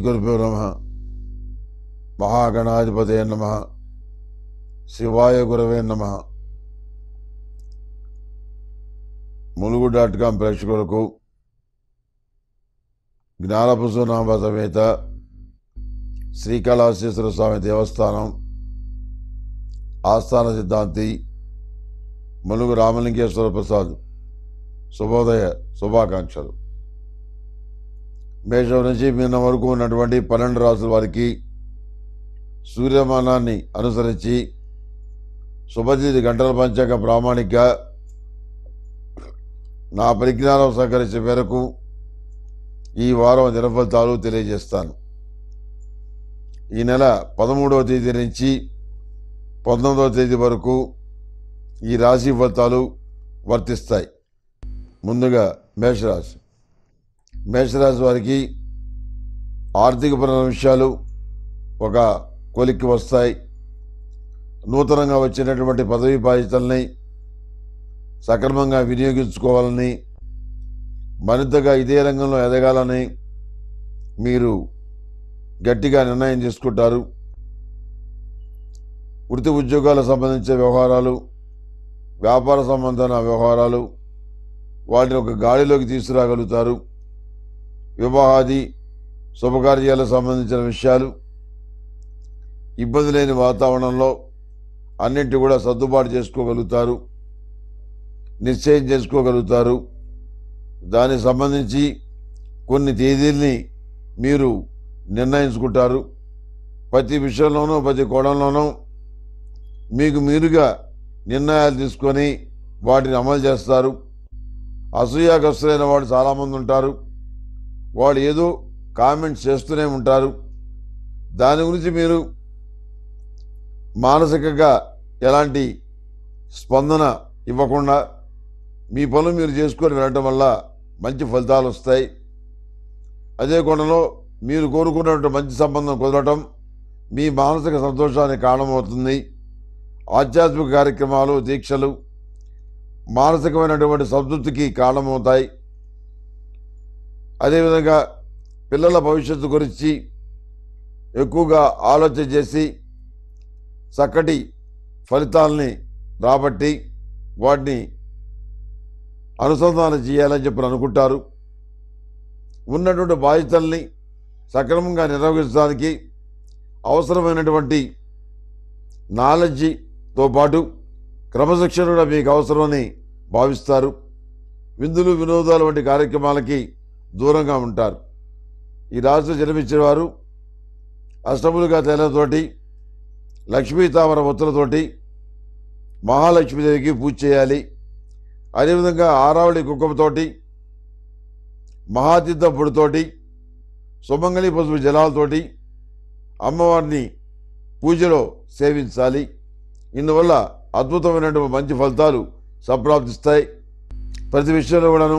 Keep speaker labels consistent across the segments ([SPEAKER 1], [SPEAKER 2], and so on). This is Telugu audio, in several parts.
[SPEAKER 1] శ్రీగురుభ్యో నమ మహాగణాధిపతే నమ శివాయ గురవే నమ ములుగు డాట్ కామ్ ప్రేక్షకులకు జ్ఞానపుసునామ సమేత శ్రీకాళహస్తీశ్వర స్వామి దేవస్థానం ఆస్థాన సిద్ధాంతి ములుగు రామలింగేశ్వర ప్రసాద్ శుభోదయ శుభాకాంక్షలు మేషం నుంచి మీన వరకు ఉన్నటువంటి పన్నెండు రాసుల వారికి సూర్యమానాన్ని అనుసరించి శుభజీతి గంటల పంచాక ప్రామాణిక నా పరిజ్ఞానం సహకరించే మేరకు ఈ వారం దినఫలితాలు తెలియజేస్తాను ఈ నెల పదమూడవ తేదీ నుంచి పంతొమ్మిదవ తేదీ వరకు ఈ రాశి ఫలితాలు వర్తిస్తాయి ముందుగా మేషరాశి మేషరాశి వారికి ఆర్థికపరమైన విషయాలు ఒక కొలిక్కి వస్తాయి నూతనంగా వచ్చినటువంటి పదవీ బాధ్యతల్ని సక్రమంగా వినియోగించుకోవాలని మరింతగా ఇదే రంగంలో ఎదగాలని మీరు గట్టిగా నిర్ణయం తీసుకుంటారు వృత్తి ఉద్యోగాలకు సంబంధించిన వ్యవహారాలు వ్యాపార సంబంధమైన వ్యవహారాలు వాటిని ఒక గాడిలోకి తీసుకురాగలుగుతారు వివాహాది శుభకార్యాలకు సంబంధించిన విషయాలు ఇబ్బంది లేని వాతావరణంలో అన్నింటి కూడా సర్దుబాటు చేసుకోగలుగుతారు నిశ్చయం చేసుకోగలుగుతారు దానికి సంబంధించి కొన్ని తేదీల్ని మీరు నిర్ణయించుకుంటారు ప్రతి విషయంలోనూ ప్రతి కోణంలోనూ మీకు మీరుగా నిర్ణయాలు తీసుకొని వాటిని అమలు చేస్తారు అసూయాగ్రస్తులైన వాడు చాలామంది ఉంటారు వాళ్ళు ఏదో కామెంట్స్ చేస్తూనే ఉంటారు దాని గురించి మీరు మానసికంగా ఎలాంటి స్పందన ఇవ్వకుండా మీ పనులు మీరు చేసుకొని వెళ్ళటం వల్ల మంచి ఫలితాలు వస్తాయి అదే కొండలో మీరు కోరుకున్నటువంటి మంచి సంబంధం కుదరటం మీ మానసిక సంతోషానికి కారణమవుతుంది ఆధ్యాత్మిక కార్యక్రమాలు దీక్షలు మానసికమైనటువంటి సంతృప్తికి కారణమవుతాయి అదేవిధంగా పిల్లల భవిష్యత్తు గురించి ఎక్కువగా ఆలోచన చేసి చక్కటి ఫలితాలని రాబట్టి వాటిని అనుసంధానం చేయాలని చెప్పి అనుకుంటారు ఉన్నటువంటి బాధ్యతల్ని సక్రమంగా నిర్వహించడానికి అవసరమైనటువంటి నాలెడ్జితో పాటు క్రమశిక్షణ కూడా మీకు అవసరమని భావిస్తారు విందులు వినోదాలు వంటి కార్యక్రమాలకి దూరంగా ఉంటారు ఈ రాజులో జన్మించిన వారు అష్టములుగా తేలతోటి లక్ష్మీ తామర ఒత్తులతోటి మహాలక్ష్మీదేవికి పూజ చేయాలి అదేవిధంగా ఆరావళి కుక్కమతోటి మహాతీర్థ పొడితోటి సుమంగళి పసుపు జలాలతోటి అమ్మవారిని పూజలో సేవించాలి ఇందువల్ల అద్భుతమైనటువంటి మంచి ఫలితాలు సంప్రాప్తిస్తాయి ప్రతి విషయంలో కూడాను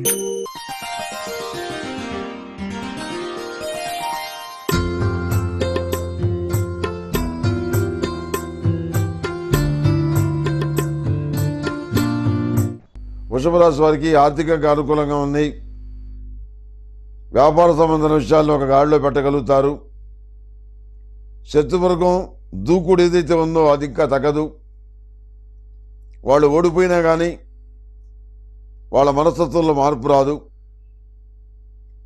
[SPEAKER 1] వృషభరాశి వారికి ఆర్థికంగా అనుకూలంగా ఉన్నాయి వ్యాపార సంబంధమైన విషయాలను ఒక గాడిలో పెట్టగలుగుతారు శత్రువర్గం దూకుడు ఏదైతే ఉందో అది ఇంకా తగ్గదు వాళ్ళు ఓడిపోయినా కానీ వాళ్ళ మనస్తత్వంలో మార్పు రాదు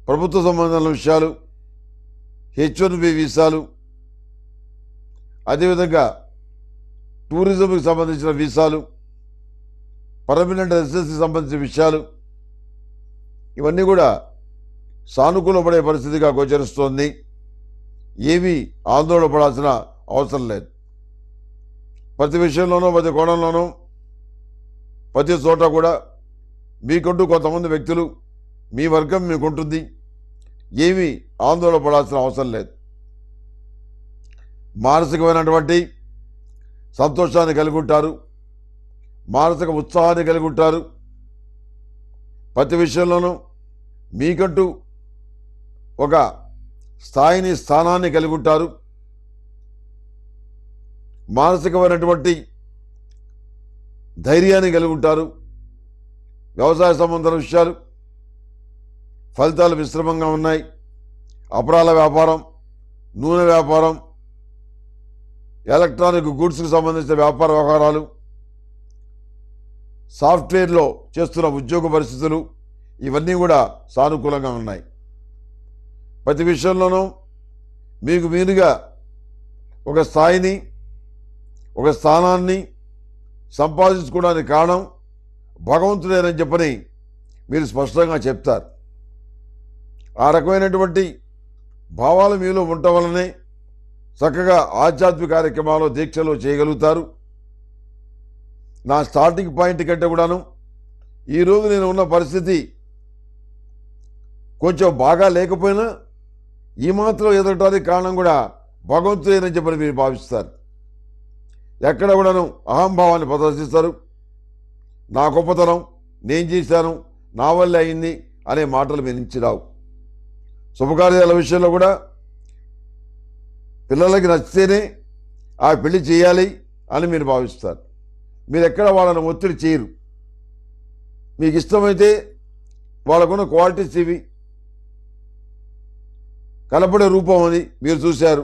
[SPEAKER 1] ప్రభుత్వ సంబంధమైన విషయాలు హెచ్ వన్ బి వీసాలు అదేవిధంగా టూరిజంకి సంబంధించిన వీసాలు పర్మనెంట్ రెసిడెన్సీకి సంబంధించిన విషయాలు ఇవన్నీ కూడా సానుకూలపడే పరిస్థితిగా గోచరిస్తోంది ఏమీ ఆందోళన అవసరం లేదు ప్రతి విషయంలోనూ ప్రతి కోణంలోనూ ప్రతి చోట కూడా మీకుంటూ కొంతమంది వ్యక్తులు మీ వర్గం మీకుంటుంది ఏమీ ఆందోళన అవసరం లేదు మానసికమైనటువంటి సంతోషాన్ని కలిగి ఉంటారు మానసిక ఉత్సాహాన్ని కలిగి ఉంటారు ప్రతి విషయంలోనూ మీకంటూ ఒక స్థాయిని స్థానాన్ని కలిగి ఉంటారు మానసికమైనటువంటి ధైర్యాన్ని కలిగి ఉంటారు వ్యవసాయ సంబంధ విషయాలు ఫలితాలు మిశ్రమంగా ఉన్నాయి అపరాల వ్యాపారం నూనె వ్యాపారం ఎలక్ట్రానిక్ గూడ్స్కి సంబంధించిన వ్యాపార వ్యవహారాలు సాఫ్ట్వేర్లో చేస్తున్న ఉద్యోగ పరిస్థితులు ఇవన్నీ కూడా సానుకూలంగా ఉన్నాయి ప్రతి విషయంలోనూ మీకు మీరుగా ఒక స్థాయిని ఒక స్థానాన్ని సంపాదించుకోవడానికి కారణం భగవంతుడేనని చెప్పని మీరు స్పష్టంగా చెప్తారు ఆ రకమైనటువంటి భావాలు మీలో ఉండటం వల్లనే చక్కగా ఆధ్యాత్మిక కార్యక్రమాలు దీక్షలు చేయగలుగుతారు నా స్టార్టింగ్ పాయింట్ కంటే కూడాను ఈరోజు నేను ఉన్న పరిస్థితి కొంచెం బాగా లేకపోయినా ఈ మాత్రం ఎదగటానికి కారణం కూడా భగవంతుడేనని చెప్పని మీరు భావిస్తారు ఎక్కడ కూడాను అహంభావాన్ని ప్రదర్శిస్తారు నా గొప్పతనం నేను చేశాను నా వల్లే అయింది అనే మాటలు మీరు నుంచి రావు శుభకార్యాల విషయంలో కూడా పిల్లలకి నచ్చితేనే ఆ పెళ్లి చేయాలి అని మీరు భావిస్తారు మీరు ఎక్కడ వాళ్ళని ఒత్తిడి చేయరు మీకు ఇష్టమైతే వాళ్ళకున్న క్వాలిటీస్ ఇవి కనపడే రూపం అని మీరు చూశారు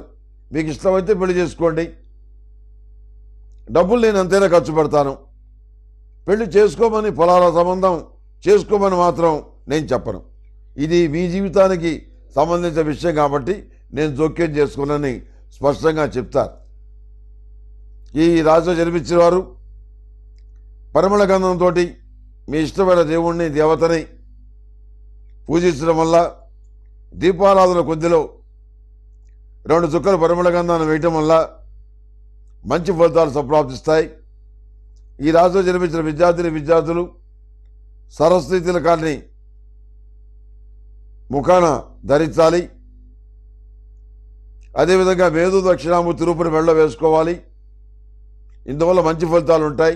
[SPEAKER 1] మీకు ఇష్టమైతే పెళ్లి చేసుకోండి డబ్బులు నేను అంతేనా ఖర్చు పెడతాను పెళ్లి చేసుకోమని పొలాల సంబంధం చేసుకోమని మాత్రం నేను చెప్పను ఇది మీ జీవితానికి సంబంధించిన విషయం కాబట్టి నేను జోక్యం చేసుకున్నానని స్పష్టంగా చెప్తా ఈ రాజు జన్మించిన వారు పరిమళ గంధంతో మీ ఇష్టమైన దేవుణ్ణి దేవతని పూజించడం వల్ల దీపారాధన కొద్దిలో రెండు చుక్కలు పరిమళ గంధాన్ని వేయటం వల్ల మంచి ఫలితాలు సంప్రాప్తిస్తాయి ఈ రాజులో జన్మించిన విద్యార్థిని విద్యార్థులు సరస్వతి కాని ముఖాన ధరించాలి అదేవిధంగా వేదు దక్షిణాము తిరుపతి మెళ్ళ వేసుకోవాలి ఇందువల్ల మంచి ఫలితాలు ఉంటాయి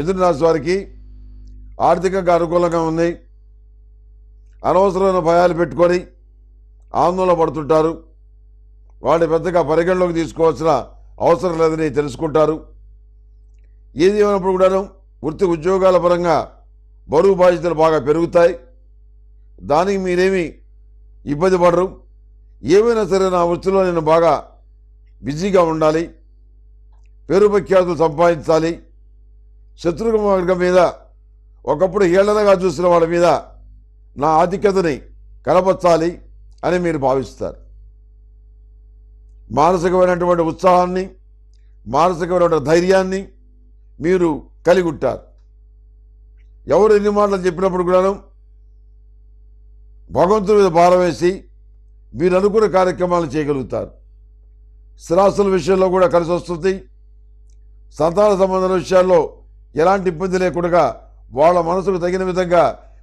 [SPEAKER 1] మిథున రాశి వారికి ఆర్థికంగా అనుకూలంగా ఉంది అనవసరమైన భయాలు పెట్టుకొని ఆందోళన పడుతుంటారు వాటి పెద్దగా పరిగణలోకి తీసుకోవాల్సిన అవసరం లేదని తెలుసుకుంటారు ఏది ఏమైనప్పుడు కూడాను వృత్తి ఉద్యోగాల పరంగా బరువు బాధ్యతలు బాగా పెరుగుతాయి దానికి మీరేమి ఇబ్బంది పడరు ఏమైనా సరే నా వృత్తిలో నేను బాగా బిజీగా ఉండాలి పేరు ప్రఖ్యాతులు సంపాదించాలి శత్రుఘ్న వర్గం మీద ఒకప్పుడు హేళనగా చూసిన వాళ్ళ మీద నా ఆధిక్యతని కలపచ్చాలి అని మీరు భావిస్తారు మానసికమైనటువంటి ఉత్సాహాన్ని మానసికమైనటువంటి ధైర్యాన్ని మీరు కలిగి ఉంటారు ఎవరు ఎన్ని మాటలు చెప్పినప్పుడు కూడాను భగవంతుని మీద భారం వేసి మీరు అనుకున్న కార్యక్రమాలు చేయగలుగుతారు స్థిరాస్తుల విషయంలో కూడా కలిసి వస్తుంది సంతాన సంబంధాల విషయాల్లో ఎలాంటి ఇబ్బంది లేకుండా వాళ్ళ మనసుకు తగిన విధంగా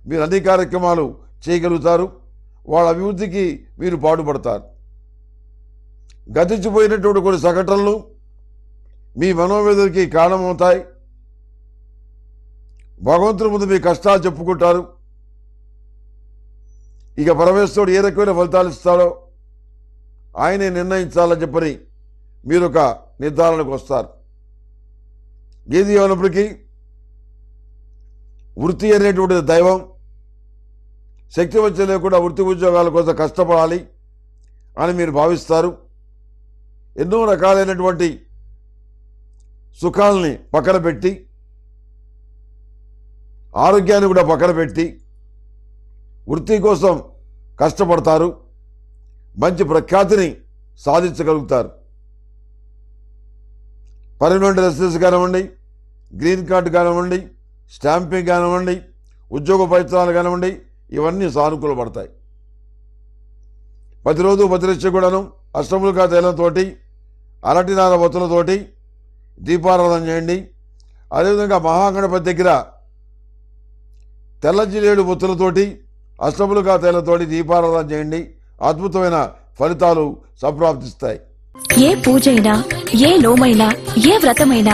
[SPEAKER 1] మీరు అన్ని కార్యక్రమాలు చేయగలుగుతారు వాళ్ళ అభివృద్ధికి మీరు పాటుపడతారు గతించిపోయినటువంటి కొన్ని సంఘటనలు మీ మనోవేదనకి కారణమవుతాయి భగవంతుని ముందు మీ కష్టాలు చెప్పుకుంటారు ఇక పరమేశ్వరుడు ఏ రకమైన ఫలితాలు ఇస్తాడో ఆయనే నిర్ణయించాలని చెప్పని మీరు ఒక నిర్ధారణకు వస్తారు ఏది ఏమైనప్పటికీ వృత్తి అనేటువంటిది దైవం శక్తి వచ్చే లేకుండా వృత్తి ఉద్యోగాల కోసం కష్టపడాలి అని మీరు భావిస్తారు ఎన్నో రకాలైనటువంటి సుఖాలని పక్కన పెట్టి ఆరోగ్యాన్ని కూడా పక్కన పెట్టి వృత్తి కోసం కష్టపడతారు మంచి ప్రఖ్యాతిని సాధించగలుగుతారు పర్మనెంట్ రెసిడెన్స్ కానివ్వండి గ్రీన్ కార్డు కానివ్వండి స్టాంపింగ్ కానివ్వండి ఉద్యోగ ప్రయత్నాలు కానివ్వండి ఇవన్నీ సానుకూలపడతాయి ప్రతిరోజు ప్రతిరక్ష కూడాను అష్టములుగా అరటి అరటినార బొత్తులతోటి దీపారాధన చేయండి అదేవిధంగా మహాగణపతి దగ్గర తెల్ల జిలేడు బొత్తులతోటి అష్టములుగా తేలంతోటి దీపారాధన చేయండి అద్భుతమైన ఫలితాలు సంప్రాప్తిస్తాయి
[SPEAKER 2] ఏ పూజైనా ఏ లోమైనా ఏ వ్రతమైనా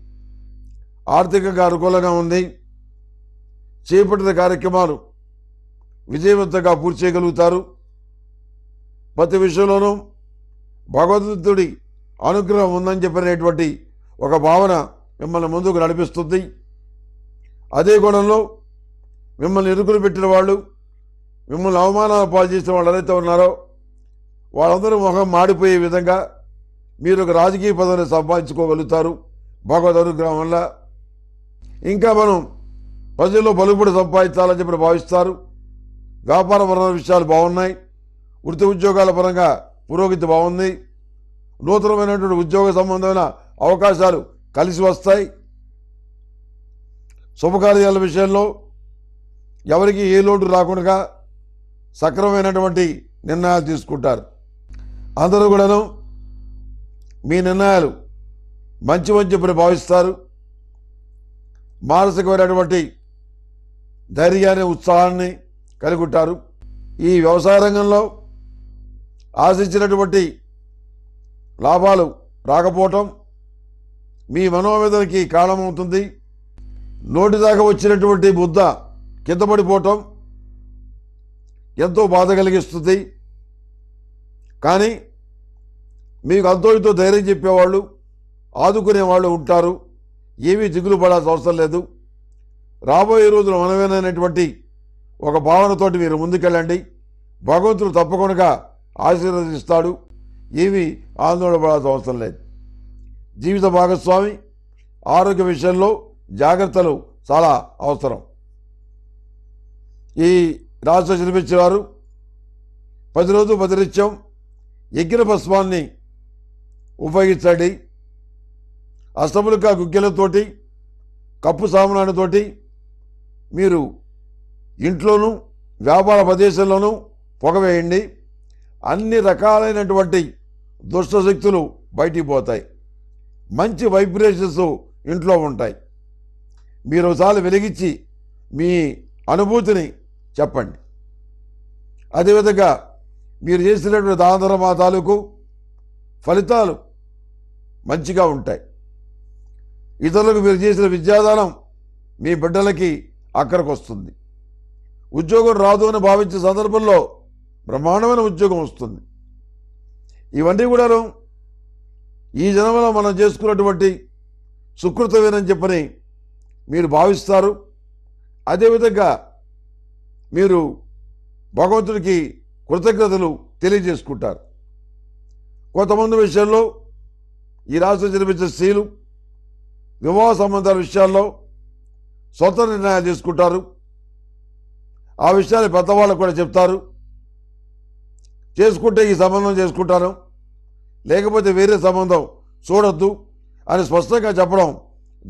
[SPEAKER 1] ఆర్థికంగా అనుకూలంగా ఉంది చేపట్టిన కార్యక్రమాలు విజయవంతంగా పూర్తి చేయగలుగుతారు ప్రతి విషయంలోనూ భగవంతుడి అనుగ్రహం ఉందని చెప్పినటువంటి ఒక భావన మిమ్మల్ని ముందుకు నడిపిస్తుంది అదే కోణంలో మిమ్మల్ని ఇరుకులు పెట్టిన వాళ్ళు మిమ్మల్ని అవమానాలు పాలు చేసిన వాళ్ళు ఎవరైతే ఉన్నారో వాళ్ళందరూ ముఖం మాడిపోయే విధంగా మీరు ఒక రాజకీయ పదవిని సంపాదించుకోగలుగుతారు భగవద్ అనుగ్రహం వల్ల ఇంకా మనం ప్రజల్లో పలుపుడు సంపాదించాలని చెప్పి భావిస్తారు వ్యాపార పరమైన విషయాలు బాగున్నాయి వృత్తి ఉద్యోగాల పరంగా పురోగతి బాగుంది నూతనమైనటువంటి ఉద్యోగ సంబంధమైన అవకాశాలు కలిసి వస్తాయి శుభకార్యాల విషయంలో ఎవరికి ఏ లోటు రాకుండా సక్రమైనటువంటి నిర్ణయాలు తీసుకుంటారు అందరూ కూడాను మీ నిర్ణయాలు మంచి మంచి భావిస్తారు మానసికమైనటువంటి ధైర్యాన్ని ఉత్సాహాన్ని కలిగి ఉంటారు ఈ వ్యవసాయ రంగంలో ఆశించినటువంటి లాభాలు రాకపోవటం మీ మనోవేదనకి కారణమవుతుంది నోటి దాకా వచ్చినటువంటి బుద్ధ కింద పడిపోవటం ఎంతో బాధ కలిగిస్తుంది కానీ మీకు అంతో ధైర్యం చెప్పేవాళ్ళు ఆదుకునేవాళ్ళు ఉంటారు ఏమీ దిగులు పడాల్సిన అవసరం లేదు రాబోయే రోజులు మనమేనటువంటి ఒక భావనతోటి మీరు ముందుకెళ్ళండి భగవంతుడు తప్పకుండా ఆశీర్వదిస్తాడు ఏమీ ఆందోళన పడాల్సిన అవసరం లేదు జీవిత భాగస్వామి ఆరోగ్య విషయంలో జాగ్రత్తలు చాలా అవసరం ఈ రాష్ట్ర జన్మించేవారు పది రోజు పదినిత్యం యజ్ఞ భస్మాన్ని ఉపయోగించండి అష్టములుగా గుగ్గిలతోటి కప్పు సామానుతోటి మీరు ఇంట్లోనూ వ్యాపార ప్రదేశంలోనూ పొగవేయండి అన్ని రకాలైనటువంటి దుష్టశక్తులు బయటికి పోతాయి మంచి వైబ్రేషన్స్ ఇంట్లో ఉంటాయి మీరు ఒకసారి వెలిగించి మీ అనుభూతిని చెప్పండి అదేవిధంగా మీరు చేసినటువంటి ధర్మ తాలూకు ఫలితాలు మంచిగా ఉంటాయి ఇతరులకు మీరు చేసిన విద్యాదానం మీ బిడ్డలకి అక్కడికి వస్తుంది ఉద్యోగం రాదు అని భావించే సందర్భంలో బ్రహ్మాండమైన ఉద్యోగం వస్తుంది ఇవన్నీ కూడా ఈ జన్మలో మనం చేసుకున్నటువంటి సుకృతమేనని చెప్పని మీరు భావిస్తారు అదేవిధంగా మీరు భగవంతుడికి కృతజ్ఞతలు తెలియజేసుకుంటారు కొంతమంది విషయంలో ఈ రాష్ట్రం జన్మించిన స్త్రీలు వివాహ సంబంధాల విషయాల్లో సొంత నిర్ణయాలు తీసుకుంటారు ఆ విషయాలు పెద్దవాళ్ళకు కూడా చెప్తారు చేసుకుంటే ఈ సంబంధం చేసుకుంటాను లేకపోతే వేరే సంబంధం చూడొద్దు అని స్పష్టంగా చెప్పడం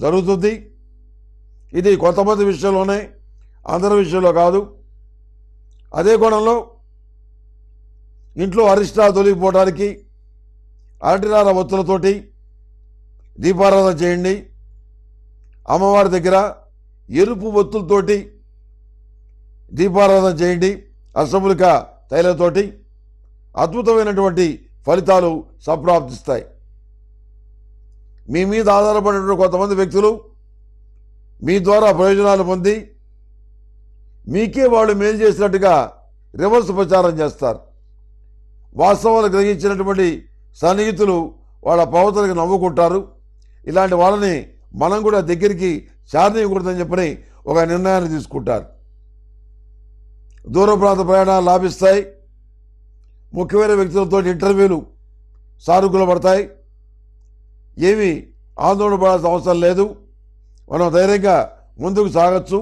[SPEAKER 1] జరుగుతుంది ఇది కొంతమంది విషయంలోనే అందరి విషయంలో కాదు అదే కోణంలో ఇంట్లో అరిష్టా తొలగిపోవడానికి అరటిరాల ఒత్తులతోటి దీపారాధన చేయండి అమ్మవారి దగ్గర ఎరుపు ఒత్తులతోటి దీపారాధన చేయండి అష్టములిక తైలతోటి అద్భుతమైనటువంటి ఫలితాలు సంప్రాప్తిస్తాయి మీ మీద ఆధారపడినటువంటి కొంతమంది వ్యక్తులు మీ ద్వారా ప్రయోజనాలు పొంది మీకే వాళ్ళు మేలు చేసినట్టుగా రివర్స్ ప్రచారం చేస్తారు వాస్తవాలు గ్రహించినటువంటి సన్నిహితులు వాళ్ళ ప్రవర్తనకు నవ్వుకుంటారు ఇలాంటి వాళ్ళని మనం కూడా దగ్గరికి చేరనీయకూడదని చెప్పని ఒక నిర్ణయాన్ని తీసుకుంటారు దూర ప్రాంత ప్రయాణాలు లాభిస్తాయి ముఖ్యమైన వ్యక్తులతో ఇంటర్వ్యూలు సానుకూల పడతాయి ఏమీ ఆందోళన పడాల్సిన అవసరం లేదు మనం ధైర్యంగా ముందుకు సాగచ్చు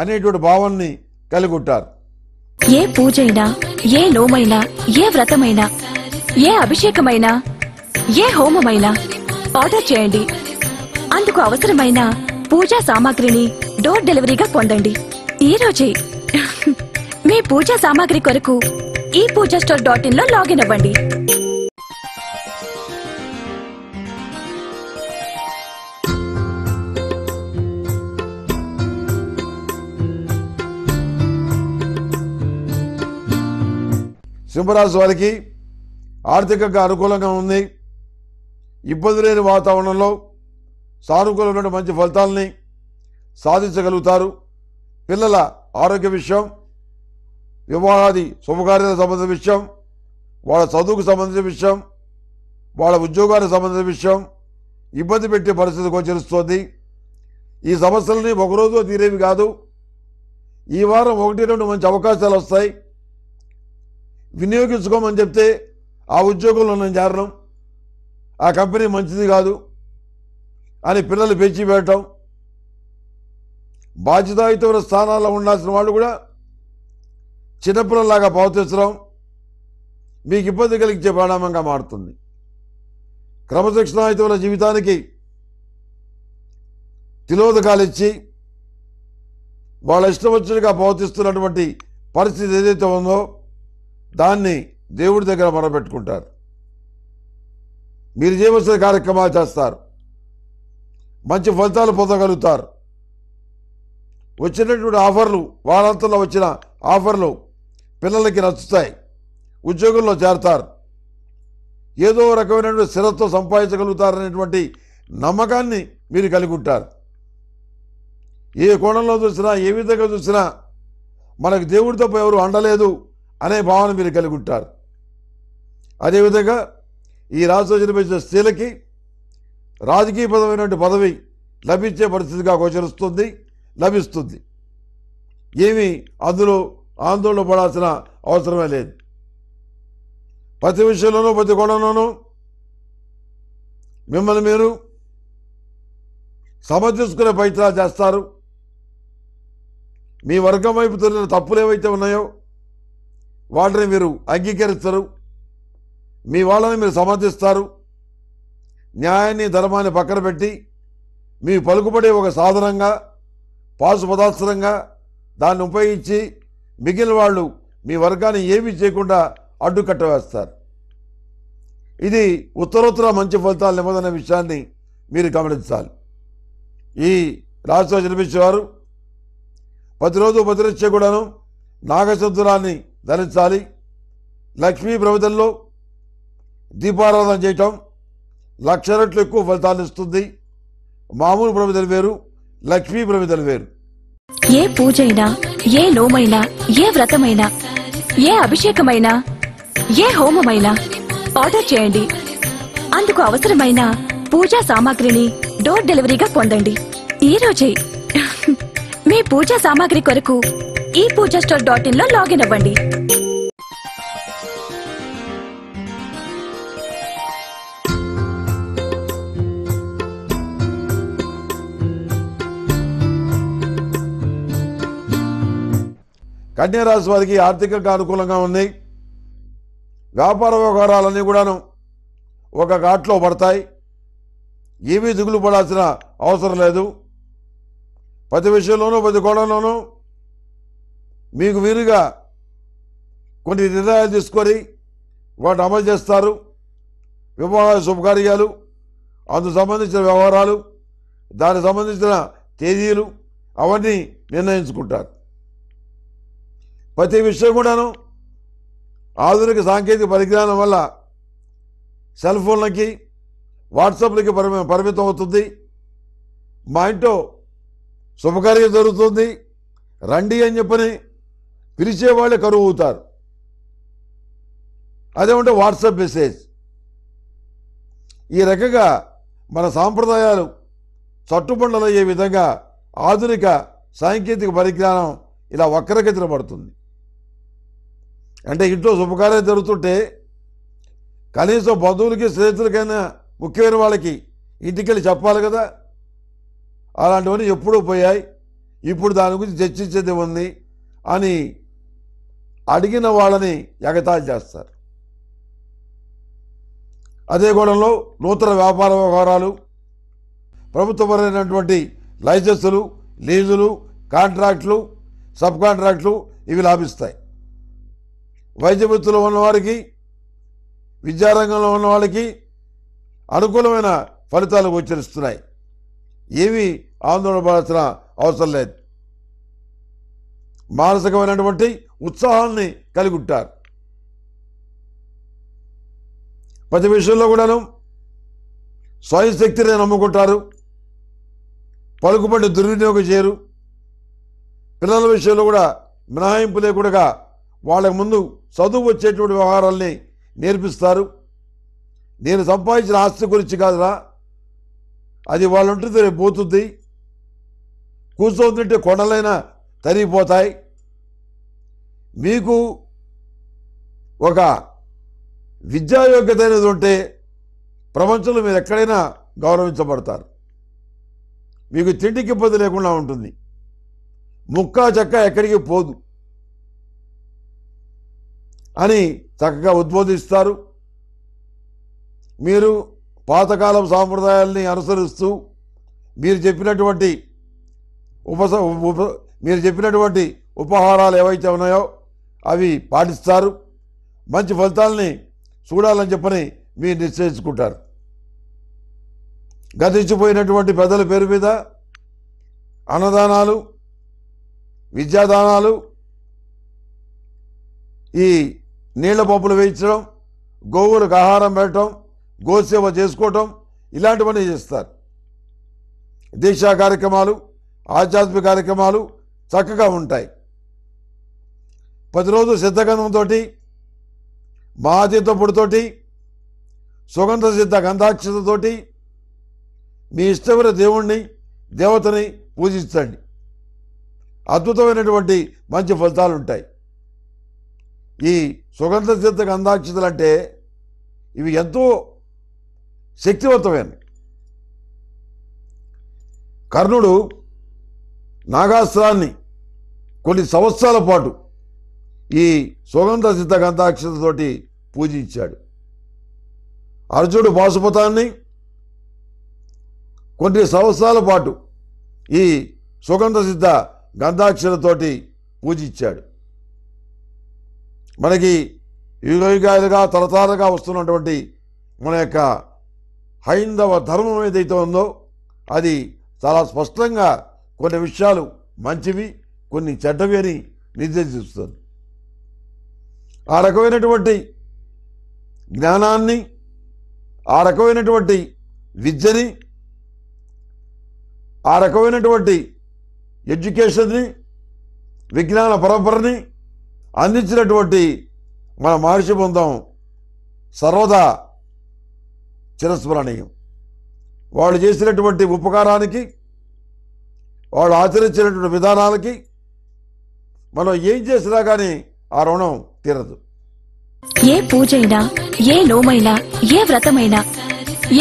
[SPEAKER 1] అనేటువంటి భావాన్ని కలిగి ఉంటారు
[SPEAKER 2] ఏ పూజైనా ఏ నోమైనా ఏ వ్రతమైనా ఏ అభిషేకమైనా ఏ హోమమైనా ఆర్డర్ చేయండి అందుకు అవసరమైన పూజా సామాగ్రిని డోర్ డెలివరీగా పొందండి ఈ రోజే మీ పూజా సామాగ్రి కొరకు ఈ పూజా స్టోర్ డాట్ ఇన్ లో లాగిన్ అవ్వండి
[SPEAKER 1] సింహరాశి వారికి ఆర్థికంగా అనుకూలంగా ఉంది ఇబ్బంది లేని వాతావరణంలో సానుకూలమైన మంచి ఫలితాలని సాధించగలుగుతారు పిల్లల ఆరోగ్య విషయం వివాహాది శుభకార్యాలకు సంబంధించిన విషయం వాళ్ళ చదువుకు సంబంధించిన విషయం వాళ్ళ ఉద్యోగానికి సంబంధించిన విషయం ఇబ్బంది పెట్టే పరిస్థితి గోచరిస్తోంది ఈ సమస్యలని ఒకరోజు తీరేవి కాదు ఈ వారం ఒకటి రెండు మంచి అవకాశాలు వస్తాయి వినియోగించుకోమని చెప్తే ఆ ఉద్యోగంలో నేను చేరడం ఆ కంపెనీ మంచిది కాదు అని పిల్లలు పెంచి పెట్టడం బాధ్యతాయుతమైన స్థానాల్లో ఉండాల్సిన వాళ్ళు కూడా చిన్నపిల్లలాగా ప్రవర్తించడం మీకు ఇబ్బంది కలిగించే పరిణామంగా మారుతుంది క్రమశిక్షణాయుతమైన జీవితానికి తిలోదకాలు ఇచ్చి వాళ్ళ ఇష్టం వచ్చినట్టుగా ప్రవర్తిస్తున్నటువంటి పరిస్థితి ఏదైతే ఉందో దాన్ని దేవుడి దగ్గర మొరపెట్టుకుంటారు మీరు చేయవలసిన కార్యక్రమాలు చేస్తారు మంచి ఫలితాలు పొందగలుగుతారు వచ్చినటువంటి ఆఫర్లు వారాంతంలో వచ్చిన ఆఫర్లు పిల్లలకి నచ్చుతాయి ఉద్యోగుల్లో చేరతారు ఏదో రకమైనటువంటి స్థిరత్వం సంపాదించగలుగుతారనేటువంటి నమ్మకాన్ని మీరు కలిగి ఉంటారు ఏ కోణంలో చూసినా ఏ విధంగా చూసినా మనకు దేవుడి తప్ప ఎవరు అండలేదు అనే భావన మీరు కలిగి ఉంటారు అదేవిధంగా ఈ రాజు జన్మించిన స్త్రీలకి రాజకీయపరమైనటువంటి పదవి లభించే పరిస్థితిగా గోచరిస్తుంది లభిస్తుంది ఏమీ అందులో ఆందోళన పడాల్సిన అవసరమే లేదు ప్రతి విషయంలోనూ ప్రతి కోణంలోనూ మిమ్మల్ని మీరు సమర్థించుకునే ప్రయత్నాలు చేస్తారు మీ వర్గం వైపు తెలిసిన తప్పులు ఏవైతే ఉన్నాయో వాటిని మీరు అంగీకరిస్తారు మీ వాళ్ళని మీరు సమర్థిస్తారు న్యాయాన్ని ధర్మాన్ని పక్కన పెట్టి మీ పలుకుబడే ఒక సాధనంగా పాసు పదార్థంగా దాన్ని ఉపయోగించి మిగిలిన వాళ్ళు మీ వర్గాన్ని ఏమీ చేయకుండా అడ్డుకట్ట వేస్తారు ఇది ఉత్తరోత్తర మంచి ఫలితాలు నిమ్మదనే విషయాన్ని మీరు గమనించాలి ఈ రాష్ట్ర జన్మించేవారు ప్రతిరోజు ప్రతిరక్ష కూడాను నాగచంద్రాన్ని ధరించాలి లక్ష్మీ ప్రభుత్వంలో దీపారాధన చేయటం లక్ష రెట్లు ఎక్కువ ఫలితాలు ఇస్తుంది మామూలు ప్రమిదలు వేరు లక్ష్మీ ప్రమిదలు వేరు
[SPEAKER 2] ఏ పూజైనా ఏ నోమైనా ఏ వ్రతమైనా ఏ అభిషేకమైనా ఏ హోమమైనా ఆర్డర్ చేయండి అందుకు అవసరమైన పూజా సామాగ్రిని డోర్ డెలివరీగా పొందండి ఈ రోజే మీ పూజా సామాగ్రి కొరకు ఈ పూజా స్టోర్ డాట్ ఇన్ లో లాగిన్ అవ్వండి
[SPEAKER 1] కన్యారాశి వారికి ఆర్థికంగా అనుకూలంగా ఉన్నాయి వ్యాపార వ్యవహారాలన్నీ కూడాను ఒక ఘాట్లో పడతాయి ఏమీ దిగులు పడాల్సిన అవసరం లేదు ప్రతి విషయంలోనూ ప్రతి కోణంలోనూ మీకు వీరుగా కొన్ని నిర్ణయాలు తీసుకొని వాటిని అమలు చేస్తారు వివాహ శుభకార్యాలు అందుకు సంబంధించిన వ్యవహారాలు దానికి సంబంధించిన తేదీలు అవన్నీ నిర్ణయించుకుంటారు ప్రతి విషయం కూడాను ఆధునిక సాంకేతిక పరిజ్ఞానం వల్ల సెల్ ఫోన్లకి వాట్సాప్లకి పరిమి పరిమితం అవుతుంది మా ఇంట్లో శుభకార్యం జరుగుతుంది రండి అని చెప్పని పిలిచేవాళ్ళే కరువు అవుతారు ఉంటే వాట్సాప్ మెసేజ్ ఈ రకంగా మన సాంప్రదాయాలు చట్టుబండలయ్యే విధంగా ఆధునిక సాంకేతిక పరిజ్ఞానం ఇలా వక్రగతిన పడుతుంది అంటే ఇంట్లో శుభకార్యం జరుగుతుంటే కనీసం బంధువులకి స్నేహితులకైనా ముఖ్యమైన వాళ్ళకి ఇంటికెళ్ళి చెప్పాలి కదా అలాంటివన్నీ ఎప్పుడూ పోయాయి ఇప్పుడు దాని గురించి చర్చించేది ఉంది అని అడిగిన వాళ్ళని ఎగతాళి చేస్తారు అదే గోడంలో నూతన వ్యాపార వ్యవహారాలు ప్రభుత్వపరమైనటువంటి లైసెన్సులు లీజులు కాంట్రాక్టులు సబ్ కాంట్రాక్టులు ఇవి లాభిస్తాయి వైద్య వృత్తిలో ఉన్నవారికి విద్యారంగంలో ఉన్న వాళ్ళకి అనుకూలమైన ఫలితాలు గోచరిస్తున్నాయి ఏమీ ఆందోళన పడాల్సిన అవసరం లేదు మానసికమైనటువంటి ఉత్సాహాన్ని కలిగి ఉంటారు ప్రతి విషయంలో కూడాను స్వయంశక్తిని నమ్ముకుంటారు పలుకుబడి దుర్వినియోగం చేయరు పిల్లల విషయంలో కూడా మినహాయింపు లేకుండా వాళ్ళకు ముందు చదువు వచ్చేటువంటి వ్యవహారాల్ని నేర్పిస్తారు నేను సంపాదించిన ఆస్తి గురించి కాదురా అది వాళ్ళు ఉంటుంది రేపు పోతుంది కూర్చోతుంటే కొండలైనా తరిగిపోతాయి మీకు ఒక విద్యా యోగ్యత అనేది ఉంటే ప్రపంచంలో మీరు ఎక్కడైనా గౌరవించబడతారు మీకు తిండికి ఇబ్బంది లేకుండా ఉంటుంది ముక్కా చెక్క ఎక్కడికి పోదు అని చక్కగా ఉద్బోధిస్తారు మీరు పాతకాలం సాంప్రదాయాల్ని అనుసరిస్తూ మీరు చెప్పినటువంటి ఉపస ఉప మీరు చెప్పినటువంటి ఉపహారాలు ఏవైతే ఉన్నాయో అవి పాటిస్తారు మంచి ఫలితాలని చూడాలని చెప్పని మీరు నిశ్చయించుకుంటారు గతించిపోయినటువంటి పెద్దల పేరు మీద అన్నదానాలు విద్యాదానాలు ఈ నీళ్ల పంపులు వేయించడం గోవులకు ఆహారం పెట్టడం గోసేవ చేసుకోవటం ఇలాంటివన్నీ చేస్తారు దీక్షా కార్యక్రమాలు ఆధ్యాత్మిక కార్యక్రమాలు చక్కగా ఉంటాయి ప్రతిరోజు సిద్ధగంధంతో మహాతీర్థ పొడితోటి సుగంధ సిద్ధ గంధాక్షతతోటి మీ ఇష్టమైన దేవుణ్ణి దేవతని పూజించండి అద్భుతమైనటువంటి మంచి ఫలితాలు ఉంటాయి ఈ సుగంధ తీర్థ గంధాక్షతలు అంటే ఇవి ఎంతో శక్తివంతమైనవి కర్ణుడు నాగాస్త్రాన్ని కొన్ని సంవత్సరాల పాటు ఈ సుగంధ సిద్ధ గంధాక్షతతోటి పూజించాడు అర్జునుడు బాసుపతాన్ని కొన్ని సంవత్సరాల పాటు ఈ సుగంధ సిద్ధ గంధాక్షరతోటి పూజించాడు మనకి యుగ యుగాలుగా తరతరాలుగా వస్తున్నటువంటి మన యొక్క హైందవ ధర్మం ఏదైతే ఉందో అది చాలా స్పష్టంగా కొన్ని విషయాలు మంచివి కొన్ని చెడ్డవి అని నిర్దేశిస్తుంది ఆ రకమైనటువంటి జ్ఞానాన్ని ఆ రకమైనటువంటి విద్యని ఆ రకమైనటువంటి ఎడ్యుకేషన్ని విజ్ఞాన పరంపరని అందించినటువంటి మన మహర్షి బృందం సర్వదా చిరస్మరణీయం వాళ్ళు చేసినటువంటి ఉపకారానికి వాళ్ళు ఆచరించినటువంటి విధానాలకి మనం ఏం చేసినా కానీ ఆ రుణం తీరదు
[SPEAKER 2] ఏ పూజైనా ఏ నోమైనా ఏ వ్రతమైనా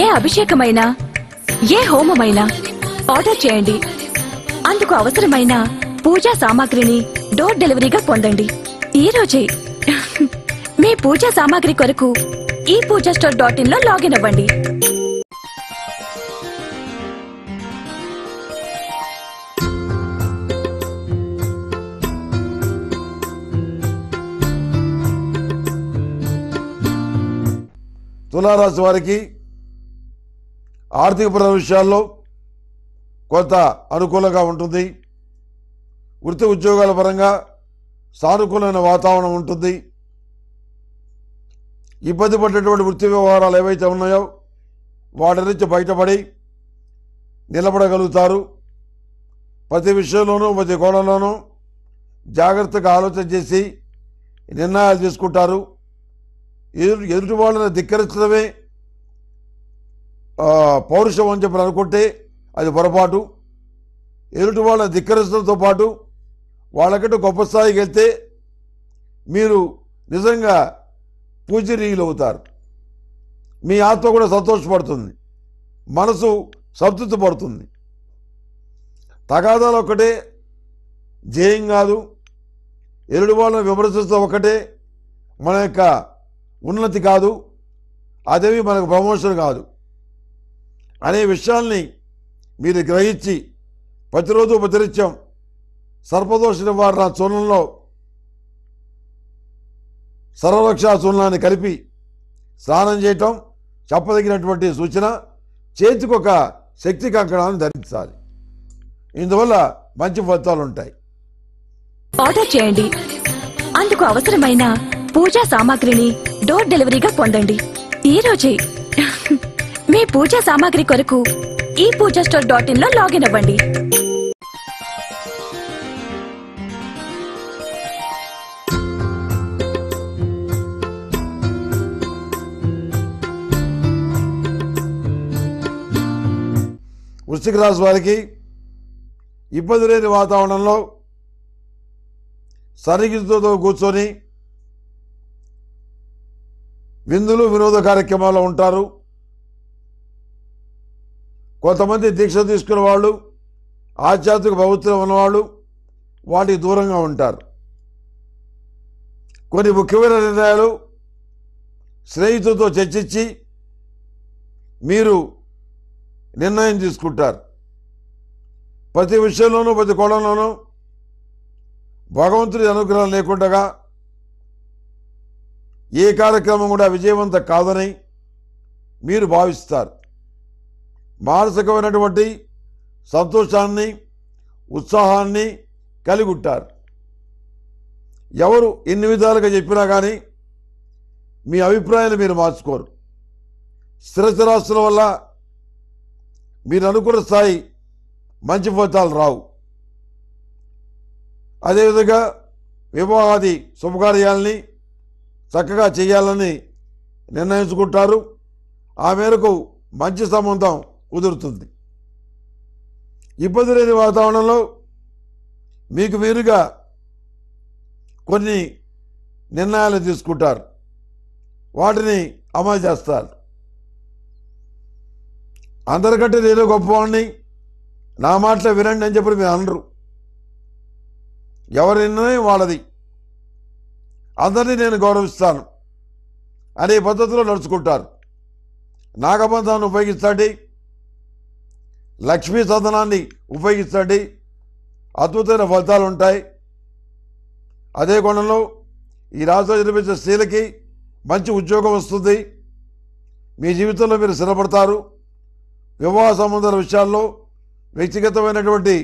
[SPEAKER 2] ఏ అభిషేకమైనా ఏ హోమమైనా ఆర్డర్ చేయండి అందుకు అవసరమైన పూజా సామాగ్రిని డోర్ డెలివరీగా పొందండి ఈ రోజే మీ పూజా సామాగ్రి కొరకు ఈ పూజా స్టోర్ డాట్ ఇన్ లో లాగిన్ అవ్వండి
[SPEAKER 1] తులారాశి వారికి ఆర్థిక పర విషయాల్లో కొంత అనుకూలంగా ఉంటుంది వృత్తి ఉద్యోగాల పరంగా సానుకూలమైన వాతావరణం ఉంటుంది ఇబ్బంది పడ్డటువంటి వృత్తి వ్యవహారాలు ఏవైతే ఉన్నాయో వాటి నుంచి బయటపడి నిలబడగలుగుతారు ప్రతి విషయంలోనూ ప్రతి కోణంలోనూ జాగ్రత్తగా ఆలోచన చేసి నిర్ణయాలు తీసుకుంటారు ఎదురు ఎదుటి వాళ్ళని ధిక్కరించడమే పౌరుషం అని చెప్పి అనుకుంటే అది పొరపాటు ఎదుటి వాళ్ళని ధిక్కరించడంతో పాటు వాళ్ళకంటే గొప్ప స్థాయికి వెళ్తే మీరు నిజంగా పూజనీయులు అవుతారు మీ ఆత్మ కూడా సంతోషపడుతుంది మనసు సంతృప్తి పడుతుంది తగాదాలు ఒకటే జయం కాదు ఎరుడు వాళ్ళని విమర్శిస్తూ ఒకటే మన యొక్క ఉన్నతి కాదు అదేవి మనకు ప్రమోషన్ కాదు అనే విషయాల్ని మీరు గ్రహించి ప్రతిరోజు ప్రతినిత్యం సర్పదోష నివారణ చూర్ణంలో సర్వరక్ష చూర్ణాన్ని కలిపి స్నానం చేయటం చెప్పదగినటువంటి సూచన చేతికొక శక్తి కంకణాన్ని ధరించాలి ఇందువల్ల మంచి ఫలితాలు ఉంటాయి
[SPEAKER 2] ఆర్డర్ చేయండి అందుకు అవసరమైన పూజా సామాగ్రిని డోర్ డెలివరీగా పొందండి ఈ రోజే మీ పూజా సామాగ్రి కొరకు ఈ పూజా స్టోర్ డాట్ ఇన్ లో లాగిన్ అవ్వండి
[SPEAKER 1] వృశ్చిక రాశి వారికి ఇబ్బంది లేని వాతావరణంలో సరిగిద్దుతో కూర్చొని విందులు వినోద కార్యక్రమాల్లో ఉంటారు కొంతమంది దీక్ష తీసుకున్న వాళ్ళు ఆధ్యాత్మిక ప్రభుత్వం ఉన్నవాళ్ళు వాటికి దూరంగా ఉంటారు కొన్ని ముఖ్యమైన నిర్ణయాలు స్నేహితులతో చర్చించి మీరు నిర్ణయం తీసుకుంటారు ప్రతి విషయంలోనూ ప్రతి కోణంలోనూ భగవంతుడి అనుగ్రహం లేకుండా ఏ కార్యక్రమం కూడా విజయవంతం కాదని మీరు భావిస్తారు మానసికమైనటువంటి సంతోషాన్ని ఉత్సాహాన్ని కలిగి ఉంటారు ఎవరు ఎన్ని విధాలుగా చెప్పినా కానీ మీ అభిప్రాయాలు మీరు మార్చుకోరు స్థిరస్థిరాస్తుల వల్ల మీరు అనుకున్న స్థాయి మంచి ఫలితాలు రావు అదేవిధంగా వివాహాది శుభకార్యాలని చక్కగా చేయాలని నిర్ణయించుకుంటారు ఆ మేరకు మంచి సంబంధం కుదురుతుంది ఇబ్బంది లేని వాతావరణంలో మీకు మీరుగా కొన్ని నిర్ణయాలు తీసుకుంటారు వాటిని అమలు చేస్తారు అందరికంటే నేను గొప్పవాడిని నా మాటలు వినండి అని చెప్పి మీరు అనరు ఎవరి నిర్ణయం వాళ్ళది అందరినీ నేను గౌరవిస్తాను అనే పద్ధతిలో నడుచుకుంటారు నాగబంధాన్ని ఉపయోగిస్తాడు లక్ష్మీ సదనాన్ని ఉపయోగిస్తాడు అద్భుతమైన ఫలితాలు ఉంటాయి అదే కోణంలో ఈ రాష్ట్ర నిర్మించే స్త్రీలకి మంచి ఉద్యోగం వస్తుంది మీ జీవితంలో మీరు స్థిరపడతారు వివాహ సంబంధాల విషయాల్లో వ్యక్తిగతమైనటువంటి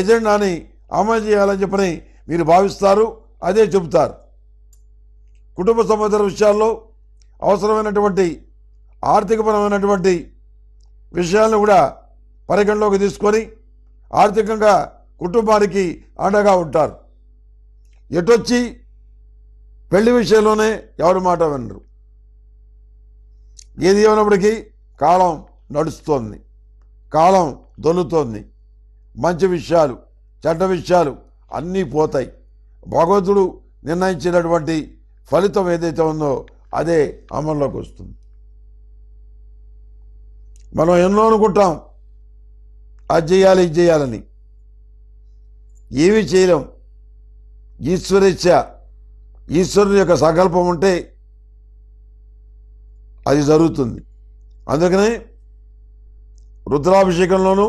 [SPEAKER 1] ఎజెండాని అమలు చేయాలని చెప్పని మీరు భావిస్తారు అదే చెబుతారు కుటుంబ సంబంధాల విషయాల్లో అవసరమైనటువంటి ఆర్థికపరమైనటువంటి విషయాలను కూడా పరిగణలోకి తీసుకొని ఆర్థికంగా కుటుంబానికి అండగా ఉంటారు ఎటొచ్చి పెళ్లి విషయంలోనే ఎవరి మాట వినరు ఏది ఏమైనప్పటికీ కాలం నడుస్తోంది కాలం దొల్లుతోంది మంచి విషయాలు చెడ్డ విషయాలు అన్నీ పోతాయి భగవంతుడు నిర్ణయించినటువంటి ఫలితం ఏదైతే ఉందో అదే అమల్లోకి వస్తుంది మనం ఎన్నో అనుకుంటాం అది చేయాలి ఇది చేయాలని ఏమి చేయలేం ఈశ్వరేచ్ఛ ఈశ్వరుని యొక్క సంకల్పం ఉంటే అది జరుగుతుంది అందుకనే రుద్రాభిషేకంలోనూ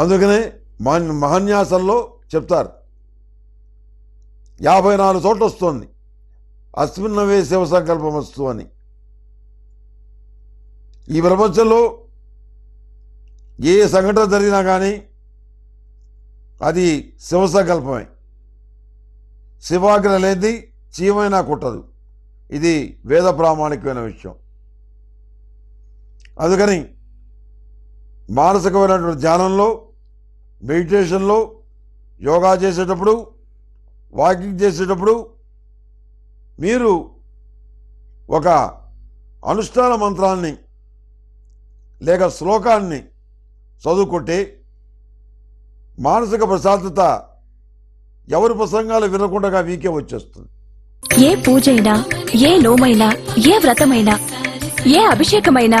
[SPEAKER 1] అందుకనే మహన్యాసంలో చెప్తారు యాభై నాలుగు చోట్ల వస్తుంది వే శివ సంకల్పం వస్తు అని ఈ ప్రపంచంలో ఏ సంఘటన జరిగినా కానీ అది శివ సంకల్పమే శివాగ్ర లేని చీమైనా కుట్టదు ఇది వేద ప్రామాణికమైన విషయం అందుకని మానసికమైనటువంటి ధ్యానంలో మెడిటేషన్లో యోగా చేసేటప్పుడు వాకింగ్ చేసేటప్పుడు మీరు ఒక అనుష్ఠాన మంత్రాన్ని లేక శ్లోకాన్ని చదువుకుంటే మానసిక ప్రశాంతత ఎవరి ప్రసంగాలు వినకుండా వీకే వచ్చేస్తుంది
[SPEAKER 2] ఏ పూజైనా ఏ లోమైనా ఏ వ్రతమైనా ఏ అభిషేకమైనా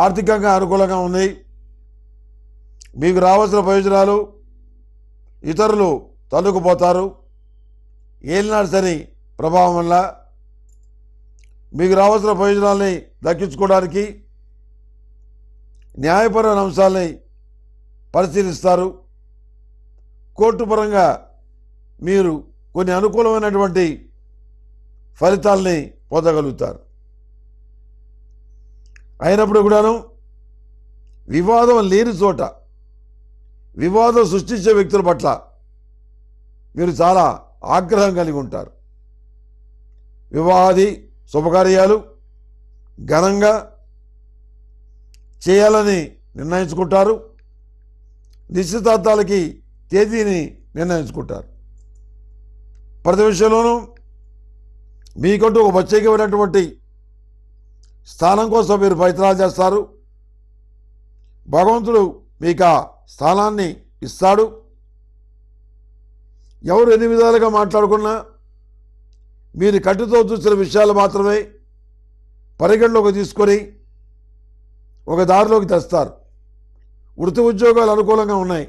[SPEAKER 1] ఆర్థికంగా అనుకూలంగా ఉన్నాయి మీకు రావాల్సిన ప్రయోజనాలు ఇతరులు తల్లుకుపోతారు ఏలినాడు సరి ప్రభావం వల్ల మీకు రావాల్సిన ప్రయోజనాలని దక్కించుకోవడానికి న్యాయపరమైన అంశాలని పరిశీలిస్తారు కోర్టు పరంగా మీరు కొన్ని అనుకూలమైనటువంటి ఫలితాలని పొందగలుగుతారు అయినప్పుడు కూడాను వివాదం లేని చోట వివాదం సృష్టించే వ్యక్తుల పట్ల మీరు చాలా ఆగ్రహం కలిగి ఉంటారు వివాహాది శుభకార్యాలు ఘనంగా చేయాలని నిర్ణయించుకుంటారు నిశ్చితార్థాలకి తేదీని నిర్ణయించుకుంటారు ప్రతి విషయంలోనూ మీకంటూ ఒక ప్రత్యేకమైనటువంటి స్థానం కోసం మీరు ప్రయత్నాలు చేస్తారు భగవంతుడు మీకు ఆ స్థానాన్ని ఇస్తాడు ఎవరు ఎన్ని విధాలుగా మాట్లాడుకున్నా మీరు కట్టుతో చూసిన విషయాలు మాత్రమే పరిగణలోకి తీసుకొని ఒక దారిలోకి తెస్తారు వృత్తి ఉద్యోగాలు అనుకూలంగా ఉన్నాయి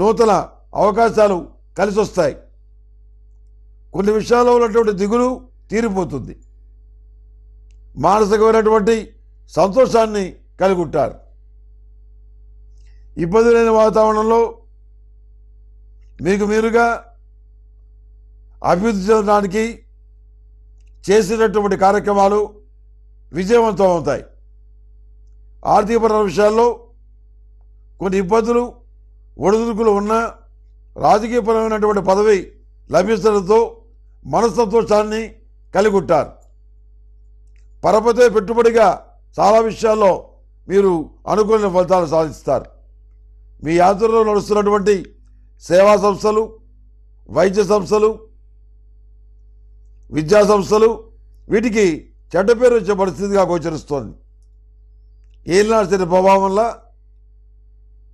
[SPEAKER 1] నూతన అవకాశాలు కలిసి వస్తాయి కొన్ని విషయాల్లో ఉన్నటువంటి దిగులు తీరిపోతుంది మానసికమైనటువంటి సంతోషాన్ని కలుగుంటారు ఇబ్బంది లేని వాతావరణంలో మీకు మీరుగా అభివృద్ధి చెందడానికి చేసినటువంటి కార్యక్రమాలు విజయవంతం అవుతాయి ఆర్థికపర విషయాల్లో కొన్ని ఇబ్బందులు ఒడిదుడుకులు ఉన్న రాజకీయపరమైనటువంటి పదవి లభించడంతో మనస్సంతోషాన్ని కలిగి పరపతే పెట్టుబడిగా చాలా విషయాల్లో మీరు అనుకూల ఫలితాలు సాధిస్తారు మీ యాత్రలో నడుస్తున్నటువంటి సేవా సంస్థలు వైద్య సంస్థలు విద్యా సంస్థలు వీటికి చెడ్డ పేరు వచ్చే పరిస్థితిగా గోచరిస్తోంది ఏలినాడు ప్రభావం వల్ల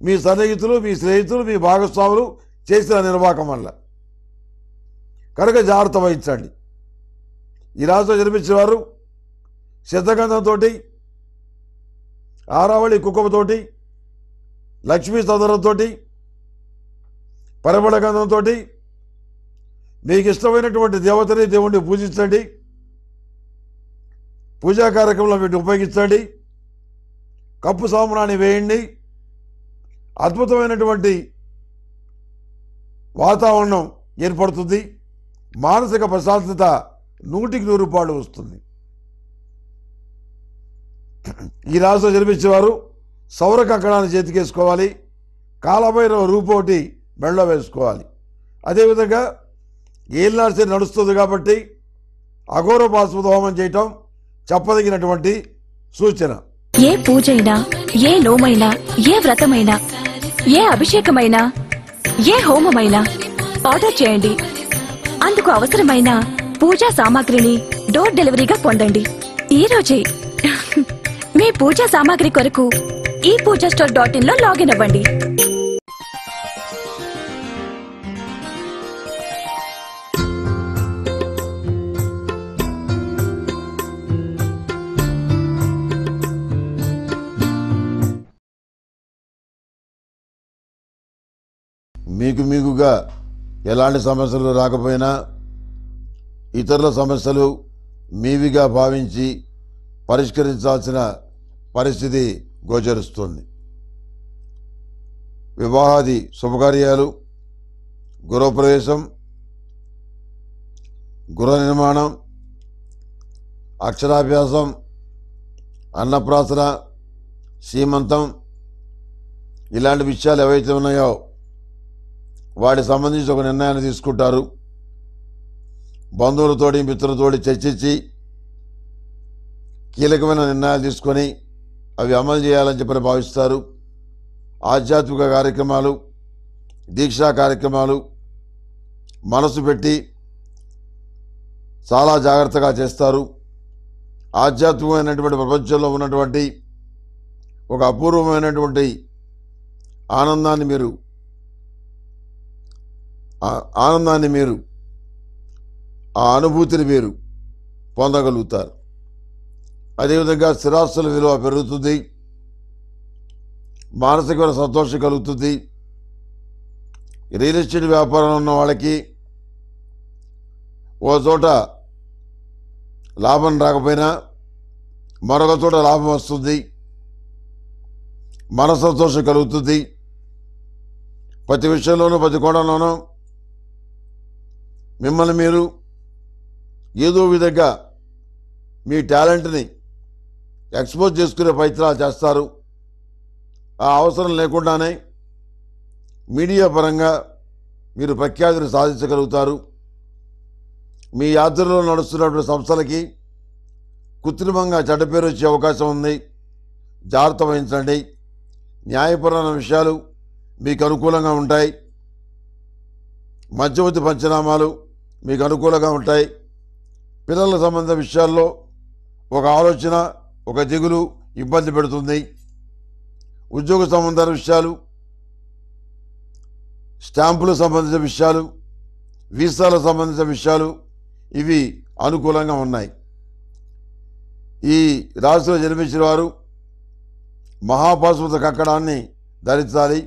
[SPEAKER 1] మీ సన్నిహితులు మీ స్నేహితులు మీ భాగస్వాములు చేసిన నిర్వాహకం వల్ల కనుక జాగ్రత్త వహించండి ఈ రాష్ట్రం జన్మించిన వారు సిద్ధగంధంతో ఆరావళి కుంకుమతోటి లక్ష్మీ సదరంతో పరిమళ గంధంతో మీకు ఇష్టమైనటువంటి దేవతని దేవుణ్ణి పూజించండి పూజా కార్యక్రమంలో వీటిని ఉపయోగించండి కప్పు సామ్రాన్ని వేయండి అద్భుతమైనటువంటి వాతావరణం ఏర్పడుతుంది మానసిక ప్రశాంతత నూటికి నూరు పాడు వస్తుంది ఈ రాజుతో జన్మించేవారు సౌర కక్కడాన్ని చేతికేసుకోవాలి కాలభైరవ రూపోటి మెళ్ళ వేసుకోవాలి అదేవిధంగా ఏలినాశి నడుస్తుంది కాబట్టి అఘోర పాశుపత హోమం చేయటం చెప్పదగినటువంటి సూచన
[SPEAKER 2] ఏ పూజైనా ఏ నోమైనా ఏ వ్రతమైనా ఏ అభిషేకమైనా ఏ హోమమైనా ఆర్డర్ చేయండి అందుకు అవసరమైన పూజా సామాగ్రిని డోర్ డెలివరీగా పొందండి ఈరోజే పూజా సామాగ్రి కొరకు ఈ పూజా స్టోర్ డాట్ ఇన్ లో లాగిన్ అవ్వండి
[SPEAKER 1] మీకు మీకుగా ఎలాంటి సమస్యలు రాకపోయినా ఇతరుల సమస్యలు మీవిగా భావించి పరిష్కరించాల్సిన పరిస్థితి గోచరిస్తుంది వివాహాది శుభకార్యాలు గృహప్రవేశం గృహ నిర్మాణం అక్షరాభ్యాసం అన్నప్రాసన సీమంతం ఇలాంటి విషయాలు ఏవైతే ఉన్నాయో వాటి సంబంధించి ఒక నిర్ణయాన్ని తీసుకుంటారు బంధువులతోటి మిత్రులతోటి చర్చించి కీలకమైన నిర్ణయాలు తీసుకొని అవి అమలు చేయాలని చెప్పని భావిస్తారు ఆధ్యాత్మిక కార్యక్రమాలు దీక్షా కార్యక్రమాలు మనసు పెట్టి చాలా జాగ్రత్తగా చేస్తారు ఆధ్యాత్మికమైనటువంటి ప్రపంచంలో ఉన్నటువంటి ఒక అపూర్వమైనటువంటి ఆనందాన్ని మీరు ఆనందాన్ని మీరు ఆ అనుభూతిని మీరు పొందగలుగుతారు అదేవిధంగా స్థిరాస్తుల విలువ పెరుగుతుంది మానసికమైన సంతోషం కలుగుతుంది రియల్ ఎస్టేట్ వ్యాపారం ఉన్న వాళ్ళకి ఓ చోట లాభం రాకపోయినా మరొక చోట లాభం వస్తుంది మన సంతోషం కలుగుతుంది ప్రతి విషయంలోనూ ప్రతి కోణంలోనూ మిమ్మల్ని మీరు ఏదో విధంగా మీ టాలెంట్ని ఎక్స్పోజ్ చేసుకునే ప్రయత్నాలు చేస్తారు ఆ అవసరం లేకుండానే మీడియా పరంగా మీరు ప్రఖ్యాతిని సాధించగలుగుతారు మీ యాత్రలో నడుస్తున్నటువంటి సంస్థలకి కృత్రిమంగా చెడ్డ పేరు వచ్చే అవకాశం ఉంది జాగ్రత్త వహించండి న్యాయపరమైన విషయాలు మీకు అనుకూలంగా ఉంటాయి మధ్యవర్తి పంచనామాలు మీకు అనుకూలంగా ఉంటాయి పిల్లల సంబంధ విషయాల్లో ఒక ఆలోచన ఒక దిగులు ఇబ్బంది పెడుతుంది ఉద్యోగ సంబంధాల విషయాలు స్టాంపులకు సంబంధించిన విషయాలు వీసాలకు సంబంధించిన విషయాలు ఇవి అనుకూలంగా ఉన్నాయి ఈ రాశిలో జన్మించిన వారు మహాపాశుపత కక్కడాన్ని ధరించాలి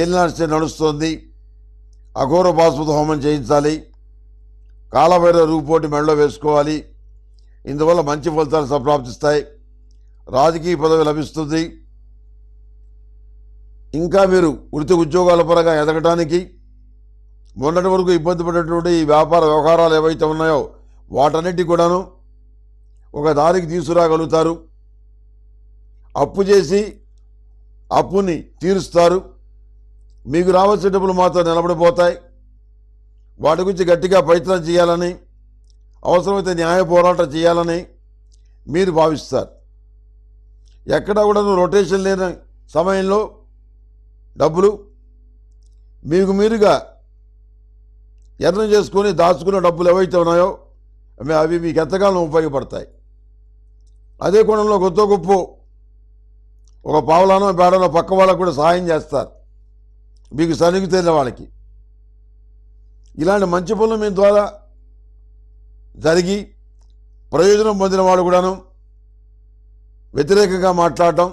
[SPEAKER 1] ఏలినాశ్చే నడుస్తుంది అఘోర పాశుపత హోమం చేయించాలి కాలభైర రూపోటి మెడలో వేసుకోవాలి ఇందువల్ల మంచి ఫలితాలు సంప్రాప్తిస్తాయి రాజకీయ పదవి లభిస్తుంది ఇంకా మీరు వృత్తి ఉద్యోగాల పరంగా ఎదగటానికి మొన్నటి వరకు ఇబ్బంది పడేటువంటి ఈ వ్యాపార వ్యవహారాలు ఏవైతే ఉన్నాయో వాటన్నిటి కూడాను ఒక దారికి తీసుకురాగలుగుతారు అప్పు చేసి అప్పుని తీరుస్తారు మీకు రావాల్సిన డబ్బులు మాత్రం నిలబడిపోతాయి వాటి గురించి గట్టిగా ప్రయత్నం చేయాలని అవసరమైతే న్యాయ పోరాటం చేయాలని మీరు భావిస్తారు ఎక్కడ కూడా రొటేషన్ లేని సమయంలో డబ్బులు మీకు మీరుగా యత్నం చేసుకొని దాచుకున్న డబ్బులు ఏవైతే ఉన్నాయో అవి మీకు ఎంతకాలం ఉపయోగపడతాయి అదే కోణంలో గొప్ప గొప్ప ఒక పావులానో బేడలో పక్క వాళ్ళకు కూడా సహాయం చేస్తారు మీకు సన్నిహితులైన వాళ్ళకి ఇలాంటి మంచి పనులు మీ ద్వారా జరిగి ప్రయోజనం పొందిన వాళ్ళు కూడాను వ్యతిరేకంగా మాట్లాడటం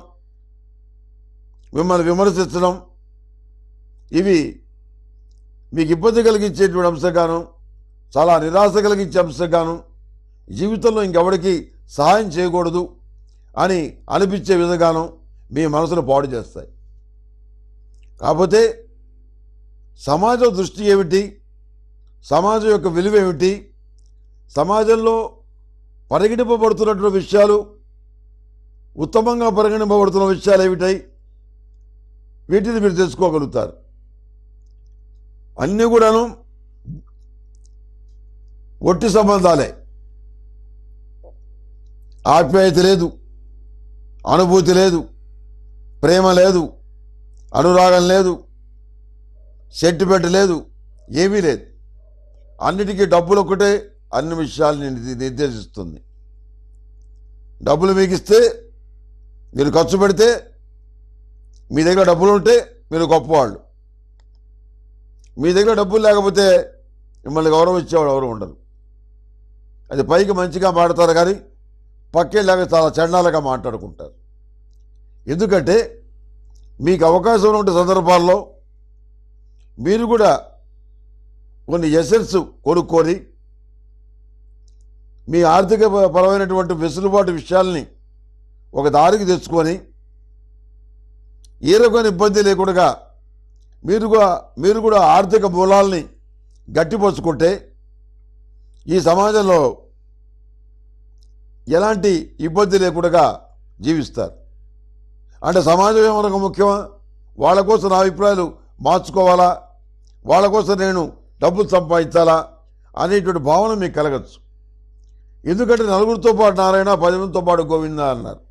[SPEAKER 1] మిమ్మల్ని విమర్శించడం ఇవి మీకు ఇబ్బంది కలిగించేటువంటి అంశంగాను చాలా నిరాశ కలిగించే అంశంగాను జీవితంలో ఇంకెవరికి సహాయం చేయకూడదు అని అనిపించే విధంగాను మీ మనసును పాడు చేస్తాయి కాకపోతే సమాజ దృష్టి ఏమిటి సమాజం యొక్క విలువ ఏమిటి సమాజంలో పరిగణింపబడుతున్నటువంటి విషయాలు ఉత్తమంగా పరిగణింపబడుతున్న విషయాలు ఏమిటాయి వీటిని మీరు తెలుసుకోగలుగుతారు అన్నీ కూడాను ఒట్టి సంబంధాలే ఆప్యాయత లేదు అనుభూతి లేదు ప్రేమ లేదు అనురాగం లేదు సెంటిమెంట్ లేదు ఏమీ లేదు అన్నిటికీ డబ్బులు ఒక్కటే అన్ని విషయాల్ని నిర్దేశిస్తుంది డబ్బులు మీకు ఇస్తే మీరు ఖర్చు పెడితే మీ దగ్గర డబ్బులు ఉంటే మీరు గొప్పవాళ్ళు మీ దగ్గర డబ్బులు లేకపోతే మిమ్మల్ని ఇచ్చేవాడు ఎవరు ఉండరు అది పైకి మంచిగా మాట్లాడతారు కానీ పక్కేలాగా చాలా చండాలుగా మాట్లాడుకుంటారు ఎందుకంటే మీకు అవకాశం ఉండే సందర్భాల్లో మీరు కూడా కొన్ని ఎసెన్స్ కొనుక్కొని మీ ఆర్థిక పరమైనటువంటి వెసులుబాటు విషయాల్ని ఒక దారికి తెచ్చుకొని ఏ రకమైన ఇబ్బంది లేకుండా మీరు మీరు కూడా ఆర్థిక మూలాల్ని గట్టిపరుచుకుంటే ఈ సమాజంలో ఎలాంటి ఇబ్బంది లేకుండా జీవిస్తారు అంటే సమాజం ఏమనక ముఖ్యమా వాళ్ళ కోసం నా అభిప్రాయాలు మార్చుకోవాలా వాళ్ళ కోసం నేను డబ్బులు సంపాదించాలా అనేటువంటి భావన మీకు కలగచ్చు ఎందుకంటే నలుగురితో పాటు నారాయణ పది మందితో పాటు గోవింద అన్నారు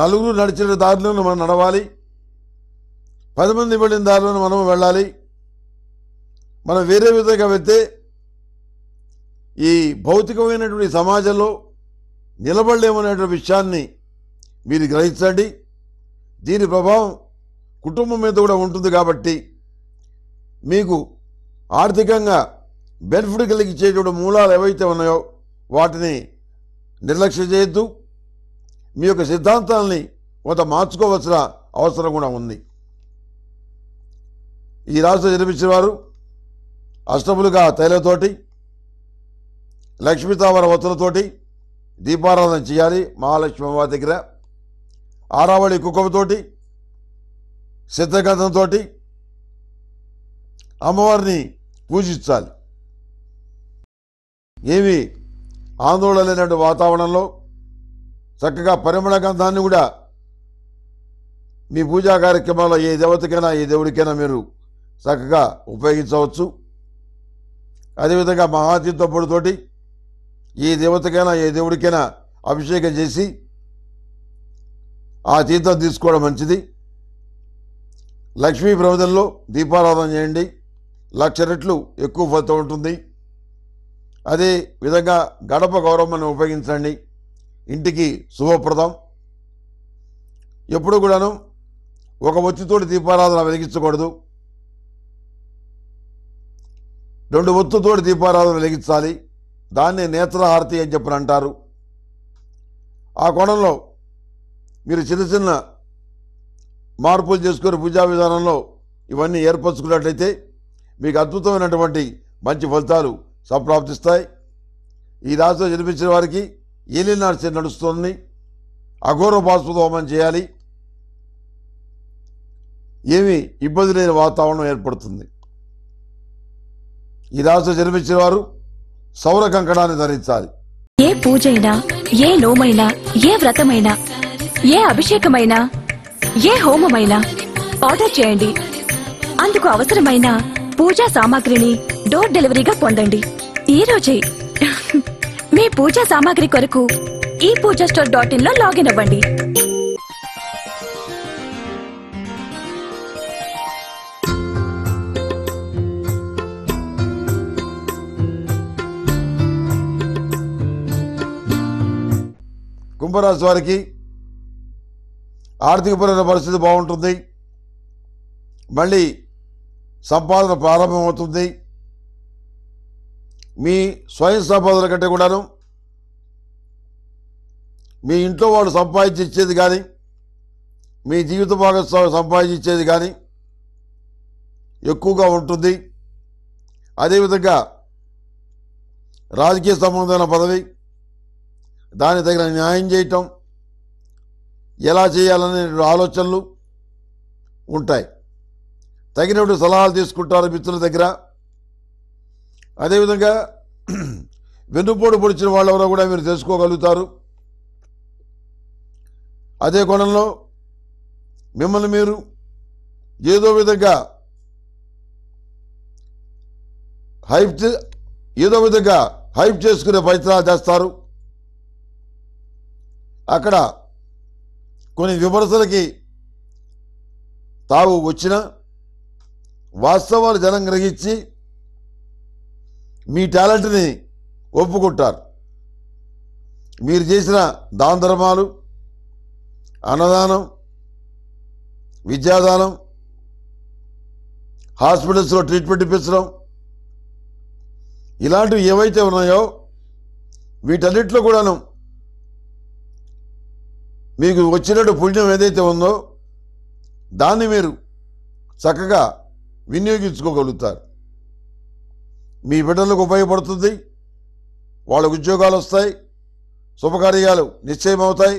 [SPEAKER 1] నలుగురు నడిచిన దారిలోనూ మనం నడవాలి పది మంది వెళ్ళిన దారిలోనూ మనం వెళ్ళాలి మనం వేరే విధంగా వెళ్తే ఈ భౌతికమైనటువంటి సమాజంలో నిలబడలేమనేటువంటి విషయాన్ని మీరు గ్రహించండి దీని ప్రభావం కుటుంబం మీద కూడా ఉంటుంది కాబట్టి మీకు ఆర్థికంగా బెనిఫిట్ కలిగించేటువంటి మూలాలు ఏవైతే ఉన్నాయో వాటిని నిర్లక్ష్యం చేయొద్దు మీ యొక్క సిద్ధాంతాలని కొంత మార్చుకోవాల్సిన అవసరం కూడా ఉంది ఈ రాశిలో జన్మించిన వారు అష్టములుగా తైలతోటి లక్ష్మీతావర వత్తులతోటి దీపారాధన చేయాలి మహాలక్ష్మి అమ్మవారి దగ్గర ఆరావళి కుక్కముతోటి సిద్ధగంధంతో అమ్మవారిని పూజించాలి ఏమి ఆందోళన లేనటువంటి వాతావరణంలో చక్కగా పరిమళ గంధాన్ని కూడా మీ పూజా కార్యక్రమాల్లో ఏ దేవతకైనా ఏ దేవుడికైనా మీరు చక్కగా ఉపయోగించవచ్చు అదేవిధంగా మహాతీర్థ పొడితోటి ఏ దేవతకైనా ఏ దేవుడికైనా అభిషేకం చేసి ఆ తీర్థం తీసుకోవడం మంచిది లక్ష్మీ ప్రమదంలో దీపారాధన చేయండి లక్ష రెట్లు ఎక్కువ ఫలితం ఉంటుంది అదే విధంగా గడప గౌరమ్మను ఉపయోగించండి ఇంటికి శుభప్రదం ఎప్పుడు కూడాను ఒక ఒత్తితోటి దీపారాధన వెలిగించకూడదు రెండు ఒత్తుతోటి దీపారాధన వెలిగించాలి దాన్ని నేత్రహారతి అని చెప్పని అంటారు ఆ కోణంలో మీరు చిన్న చిన్న మార్పులు చేసుకుని పూజా విధానంలో ఇవన్నీ ఏర్పరచుకున్నట్లయితే మీకు అద్భుతమైనటువంటి మంచి ఫలితాలు సంప్రాప్తిస్తాయి ఈ రాశిలో జన్మించిన వారికి ఏలి నడిచి నడుస్తుంది అఘోర బాస్పతి హోమం చేయాలి ఏమి ఇబ్బంది లేని వాతావరణం ఏర్పడుతుంది ఈ రాశిలో జన్మించిన వారు సౌర కంకణాన్ని ధరించాలి
[SPEAKER 2] ఏ పూజైనా ఏ నోమైనా ఏ వ్రతమైనా ఏ అభిషేకమైనా ఏ హోమమైనా ఆర్డర్ చేయండి అందుకు అవసరమైన పూజా సామాగ్రిని డోర్ డెలివరీగా పొందండి ఈ రోజే మీ పూజా సామాగ్రి కొరకు ఈ పూజా స్టోర్ డాట్ ఇన్ లో లాగిన్ అవ్వండి
[SPEAKER 1] కుంభరాశి వారికి ఆర్థికపరమైన పరిస్థితి బాగుంటుంది మళ్ళీ సంపాదన ప్రారంభమవుతుంది మీ స్వయం సంపాదన కంటే కూడాను మీ ఇంట్లో వాళ్ళు సంపాదించి ఇచ్చేది కానీ మీ జీవిత భాగస్వామి సంపాదించి ఇచ్చేది కానీ ఎక్కువగా ఉంటుంది అదేవిధంగా రాజకీయ సంబంధమైన పదవి దాని దగ్గర న్యాయం చేయటం ఎలా చేయాలనే ఆలోచనలు ఉంటాయి తగినటువంటి సలహాలు తీసుకుంటారు మిత్రుల దగ్గర అదేవిధంగా వెన్నుపోటు పొడిచిన వాళ్ళెవరో కూడా మీరు తెలుసుకోగలుగుతారు అదే కోణంలో మిమ్మల్ని మీరు ఏదో విధంగా హైప్ ఏదో విధంగా హైప్ చేసుకునే ప్రయత్నాలు చేస్తారు అక్కడ కొన్ని విమర్శలకి తావు వచ్చిన వాస్తవాలు జనం గ్రహించి మీ టాలెంట్ని ఒప్పుకుంటారు మీరు చేసిన దాన ధర్మాలు అన్నదానం విద్యాదానం హాస్పిటల్స్లో ట్రీట్మెంట్ ఇప్పించడం ఇలాంటివి ఏవైతే ఉన్నాయో వీటన్నిటిలో కూడాను మీకు వచ్చినట్టు పుణ్యం ఏదైతే ఉందో దాన్ని మీరు చక్కగా వినియోగించుకోగలుగుతారు మీ బిడ్డలకు ఉపయోగపడుతుంది వాళ్ళకు ఉద్యోగాలు వస్తాయి శుభకార్యాలు నిశ్చయమవుతాయి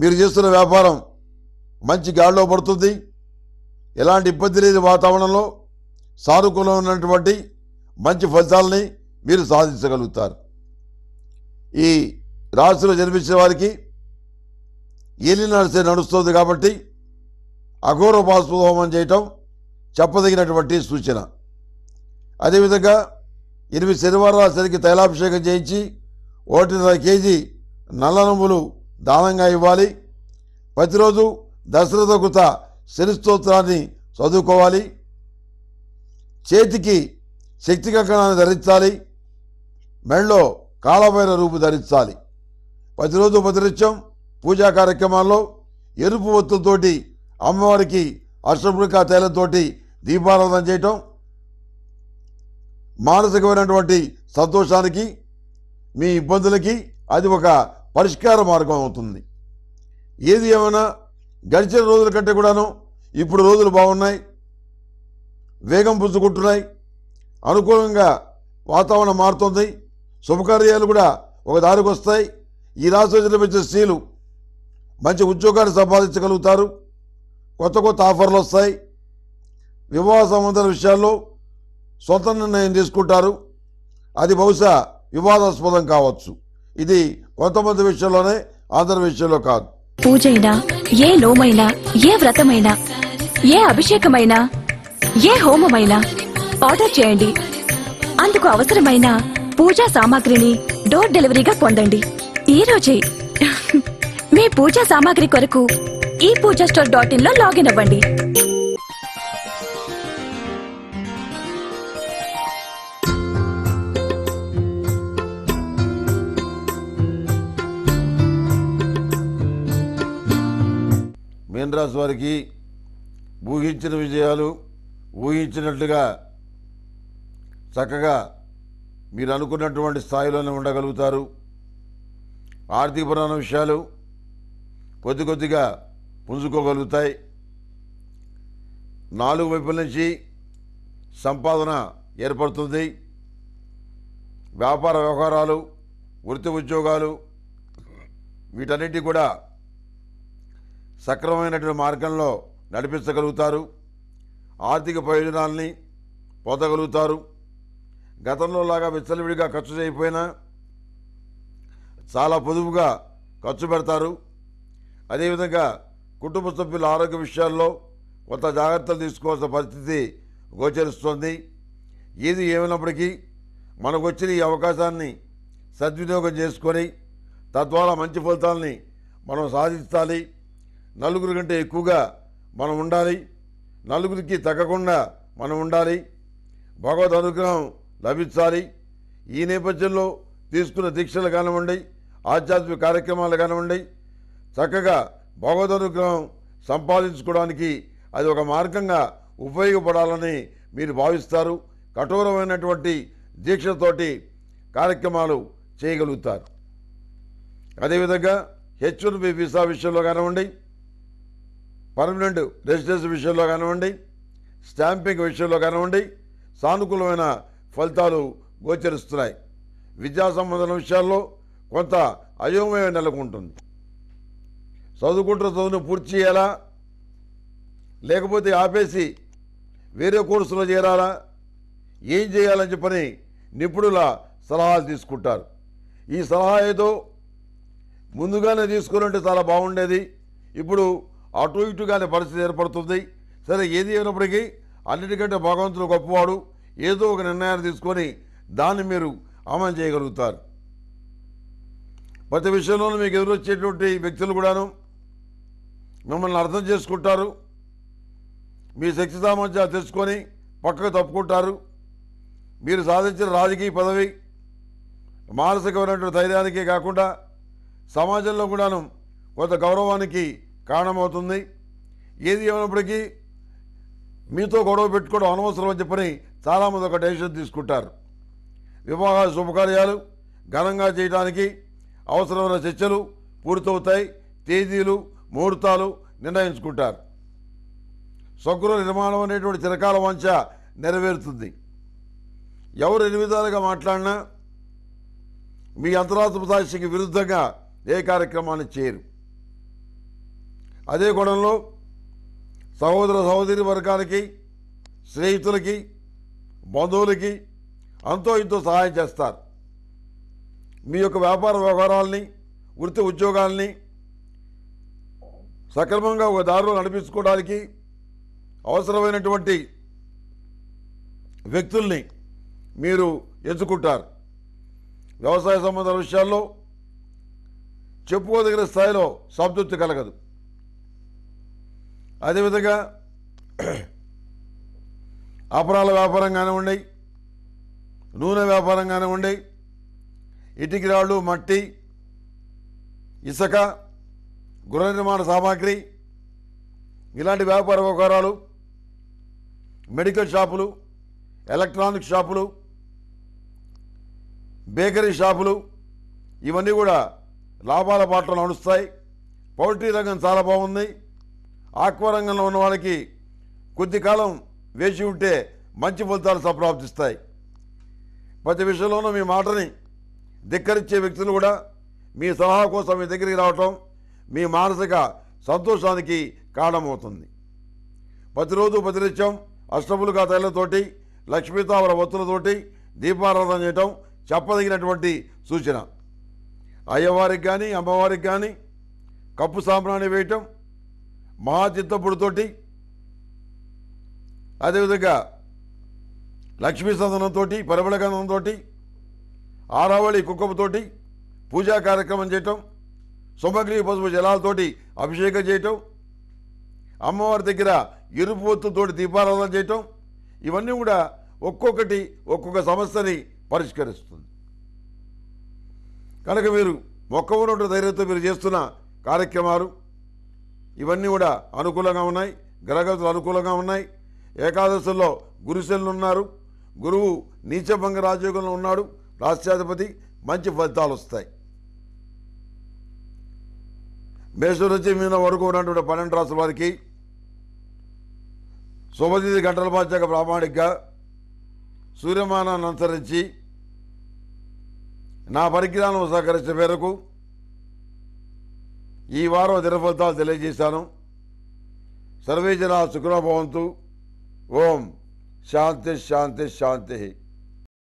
[SPEAKER 1] మీరు చేస్తున్న వ్యాపారం మంచి గాడిలో పడుతుంది ఎలాంటి ఇబ్బంది లేని వాతావరణంలో సానుకూలం ఉన్నటువంటి మంచి ఫలితాలని మీరు సాధించగలుగుతారు ఈ రాశిలో జన్మించిన వారికి ఏలి నడిసే నడుస్తుంది కాబట్టి అఘోర పాశుహోమం చేయటం చెప్పదగినటువంటి సూచన అదేవిధంగా ఎనిమిది శనివారాలు సరికి తైలాభిషేకం చేయించి ఒకటిన్నర కేజీ నల్ల నువ్వులు దానంగా ఇవ్వాలి ప్రతిరోజు దశరథ కృత శని స్తోత్రాన్ని చదువుకోవాలి చేతికి శక్తి కంకణాన్ని ధరించాలి మెడలో కాలమైన రూపు ధరించాలి ప్రతిరోజు ప్రతినిత్యం పూజా కార్యక్రమాల్లో ఎరుపు ఒత్తులతోటి అమ్మవారికి అష్టమృక తైలంతో దీపారాధన చేయటం మానసికమైనటువంటి సంతోషానికి మీ ఇబ్బందులకి అది ఒక పరిష్కార మార్గం అవుతుంది ఏది ఏమైనా గడిచిన రోజుల కంటే కూడాను ఇప్పుడు రోజులు బాగున్నాయి వేగం పుచ్చుకుంటున్నాయి అనుకూలంగా వాతావరణం మారుతుంది శుభకార్యాలు కూడా ఒక దారికి వస్తాయి ఈ రాశి వచ్చిన స్త్రీలు మంచి ఉద్యోగాన్ని సంపాదించగలుగుతారు కొత్త కొత్త ఆఫర్లు వస్తాయి వివాహ సంబంధాల విషయాల్లో సొంత నిర్ణయం తీసుకుంటారు అది బహుశా వివాదాస్పదం కావచ్చు ఇది కొంతమంది విషయంలోనే ఆంధ్ర విషయంలో కాదు
[SPEAKER 2] పూజైనా ఏ లోమైనా ఏ వ్రతమైనా ఏ అభిషేకమైనా ఏ హోమమైనా ఆర్డర్ చేయండి అందుకు అవసరమైన పూజా సామాగ్రిని డోర్ డెలివరీగా పొందండి ఈ రోజే మీ పూజా సామాగ్రి కొరకు ఈ పూజా స్టోర్ డాట్ ఇన్ లో లాగిన్ అవ్వండి
[SPEAKER 1] మీనరాశి వారికి ఊహించిన విజయాలు ఊహించినట్లుగా చక్కగా మీరు అనుకున్నటువంటి స్థాయిలోనే ఉండగలుగుతారు ఆర్థిక పురాణ విషయాలు కొద్ది కొద్దిగా పుంజుకోగలుగుతాయి నాలుగు వైపుల నుంచి సంపాదన ఏర్పడుతుంది వ్యాపార వ్యవహారాలు వృత్తి ఉద్యోగాలు వీటన్నిటి కూడా సక్రమమైనటువంటి మార్గంలో నడిపించగలుగుతారు ఆర్థిక ప్రయోజనాల్ని పొందగలుగుతారు గతంలో లాగా విచ్చలవిడిగా ఖర్చు చేయకపోయినా చాలా పొదుపుగా ఖర్చు పెడతారు అదేవిధంగా కుటుంబ సభ్యుల ఆరోగ్య విషయాల్లో కొంత జాగ్రత్తలు తీసుకోవాల్సిన పరిస్థితి గోచరిస్తోంది ఏది ఏమైనప్పటికీ మనకు వచ్చిన ఈ అవకాశాన్ని సద్వినియోగం చేసుకొని తద్వారా మంచి ఫలితాలని మనం సాధించాలి నలుగురు కంటే ఎక్కువగా మనం ఉండాలి నలుగురికి తగ్గకుండా మనం ఉండాలి భగవద్ అనుగ్రహం లభించాలి ఈ నేపథ్యంలో తీసుకున్న దీక్షలు కానివ్వండి ఆధ్యాత్మిక కార్యక్రమాలు కానివ్వండి చక్కగా భగవద్ అనుగ్రహం సంపాదించుకోవడానికి అది ఒక మార్గంగా ఉపయోగపడాలని మీరు భావిస్తారు కఠోరమైనటువంటి దీక్షతోటి కార్యక్రమాలు చేయగలుగుతారు అదేవిధంగా హెచ్ బి వీసా విషయంలో కానివ్వండి పర్మనెంట్ రెసిడెన్స్ విషయంలో కానివ్వండి స్టాంపింగ్ విషయంలో కానివ్వండి సానుకూలమైన ఫలితాలు గోచరిస్తున్నాయి విద్యా సంబంధం విషయాల్లో కొంత అయోమయం నెలకొంటుంది చదువుకుంటున్న చదువును పూర్తి చేయాలా లేకపోతే ఆపేసి వేరే కోర్సులో చేరాలా ఏం చేయాలని చెప్పని నిపుణుల సలహాలు తీసుకుంటారు ఈ సలహా ఏదో ముందుగానే తీసుకుని చాలా బాగుండేది ఇప్పుడు అటు ఇటుగానే పరిస్థితి ఏర్పడుతుంది సరే ఏది అయినప్పటికీ అన్నిటికంటే భగవంతుడు గొప్పవాడు ఏదో ఒక నిర్ణయాన్ని తీసుకొని దాన్ని మీరు అమలు చేయగలుగుతారు ప్రతి విషయంలోనూ మీకు ఎదురొచ్చేటువంటి వ్యక్తులు కూడాను మిమ్మల్ని అర్థం చేసుకుంటారు మీ శక్తి సామర్థ్యాలు తెలుసుకొని పక్కకు తప్పుకుంటారు మీరు సాధించిన రాజకీయ పదవి మానసికమైనటువంటి ధైర్యానికే కాకుండా సమాజంలో కూడాను కొంత గౌరవానికి కారణమవుతుంది ఏది ఏమైనప్పటికీ మీతో గొడవ పెట్టుకోవడం అనవసరం అని చెప్పని చాలామంది ఒక డెసిషన్ తీసుకుంటారు వివాహ శుభకార్యాలు ఘనంగా చేయడానికి అవసరమైన చర్చలు పూర్తవుతాయి తేదీలు ముహూర్తాలు నిర్ణయించుకుంటారు స్వగృహ నిర్మాణం అనేటువంటి చిరకాల వంచ నెరవేరుతుంది ఎవరు ఎన్ని విధాలుగా మాట్లాడినా మీ సాక్షికి విరుద్ధంగా ఏ కార్యక్రమాన్ని చేయరు అదే కోణంలో సహోదర సహోదరి వర్గాలకి స్నేహితులకి బంధువులకి అంతో ఇంతో సహాయం చేస్తారు మీ యొక్క వ్యాపార వ్యవహారాలని వృత్తి ఉద్యోగాల్ని సక్రమంగా ఒక దారిలో నడిపించుకోవడానికి అవసరమైనటువంటి వ్యక్తుల్ని మీరు ఎంచుకుంటారు వ్యవసాయ సంబంధాల విషయాల్లో చెప్పుకోదగిన స్థాయిలో సంతృప్తి కలగదు అదేవిధంగా అపరాల వ్యాపారం కానివ్వండి నూనె వ్యాపారం కానివ్వండి ఇటుకి రాళ్ళు మట్టి ఇసుక గృహ నిర్మాణ సామాగ్రి ఇలాంటి వ్యాపార వ్యవహారాలు మెడికల్ షాపులు ఎలక్ట్రానిక్ షాపులు బేకరీ షాపులు ఇవన్నీ కూడా లాభాల పాటలు నడుస్తాయి పౌల్ట్రీ రంగం చాలా బాగుంది ఆక్వరంగంలో ఉన్న వాళ్ళకి కొద్ది కాలం వేచి ఉంటే మంచి ఫలితాలు సంప్రాప్తిస్తాయి ప్రతి విషయంలోనూ మీ మాటని ధిక్కరించే వ్యక్తులు కూడా మీ సలహా కోసం మీ దగ్గరికి రావటం మీ మానసిక సంతోషానికి కారణమవుతుంది ప్రతిరోజు ప్రతినిత్యం అష్టములుగా తైలతోటి లక్ష్మీతావర వత్తులతోటి దీపారాధన చేయటం చెప్పదగినటువంటి సూచన అయ్యవారికి కానీ అమ్మవారికి కానీ కప్పు సాంబ్రాణి వేయటం మహా చిత్తపుడుతోటి అదేవిధంగా లక్ష్మీ సందనంతో పరబల గంధంతో ఆరావళి కుక్కపుతోటి పూజా కార్యక్రమం చేయటం సుమగ్రి పసుపు జలాలతోటి అభిషేకం చేయటం అమ్మవారి దగ్గర ఎరుపు ఒత్తుతోటి దీపారాధన చేయటం ఇవన్నీ కూడా ఒక్కొక్కటి ఒక్కొక్క సమస్యని పరిష్కరిస్తుంది కనుక మీరు మొక్క ఉన్నటువంటి ధైర్యంతో మీరు చేస్తున్న కార్యక్రమాలు ఇవన్నీ కూడా అనుకూలంగా ఉన్నాయి గ్రహగతులు అనుకూలంగా ఉన్నాయి ఏకాదశుల్లో గురుశనులు ఉన్నారు గురువు నీచభంగ రాజయోగంలో ఉన్నాడు రాష్ట్రాధిపతి మంచి ఫలితాలు వస్తాయి మేషం మీద వరకు ఉన్నటువంటి పన్నెండు రాసుల వారికి శుభతిథి గంటల పాచాక ప్రామాణికగా సూర్యమానాన్ని అనుసరించి నా పరిజ్ఞానం సహకరించిన మేరకు ಈ ವಾರವ ತಿರಪದವ ತೆಲೇ ಜೀಸಾನು ಸರ್ವೇಜನಾ ಶುಕ್ರೋ ಭವಂತು ಓಂ ಶಾಂತಿ ಶಾಂತಿ ಶಾಂತಿ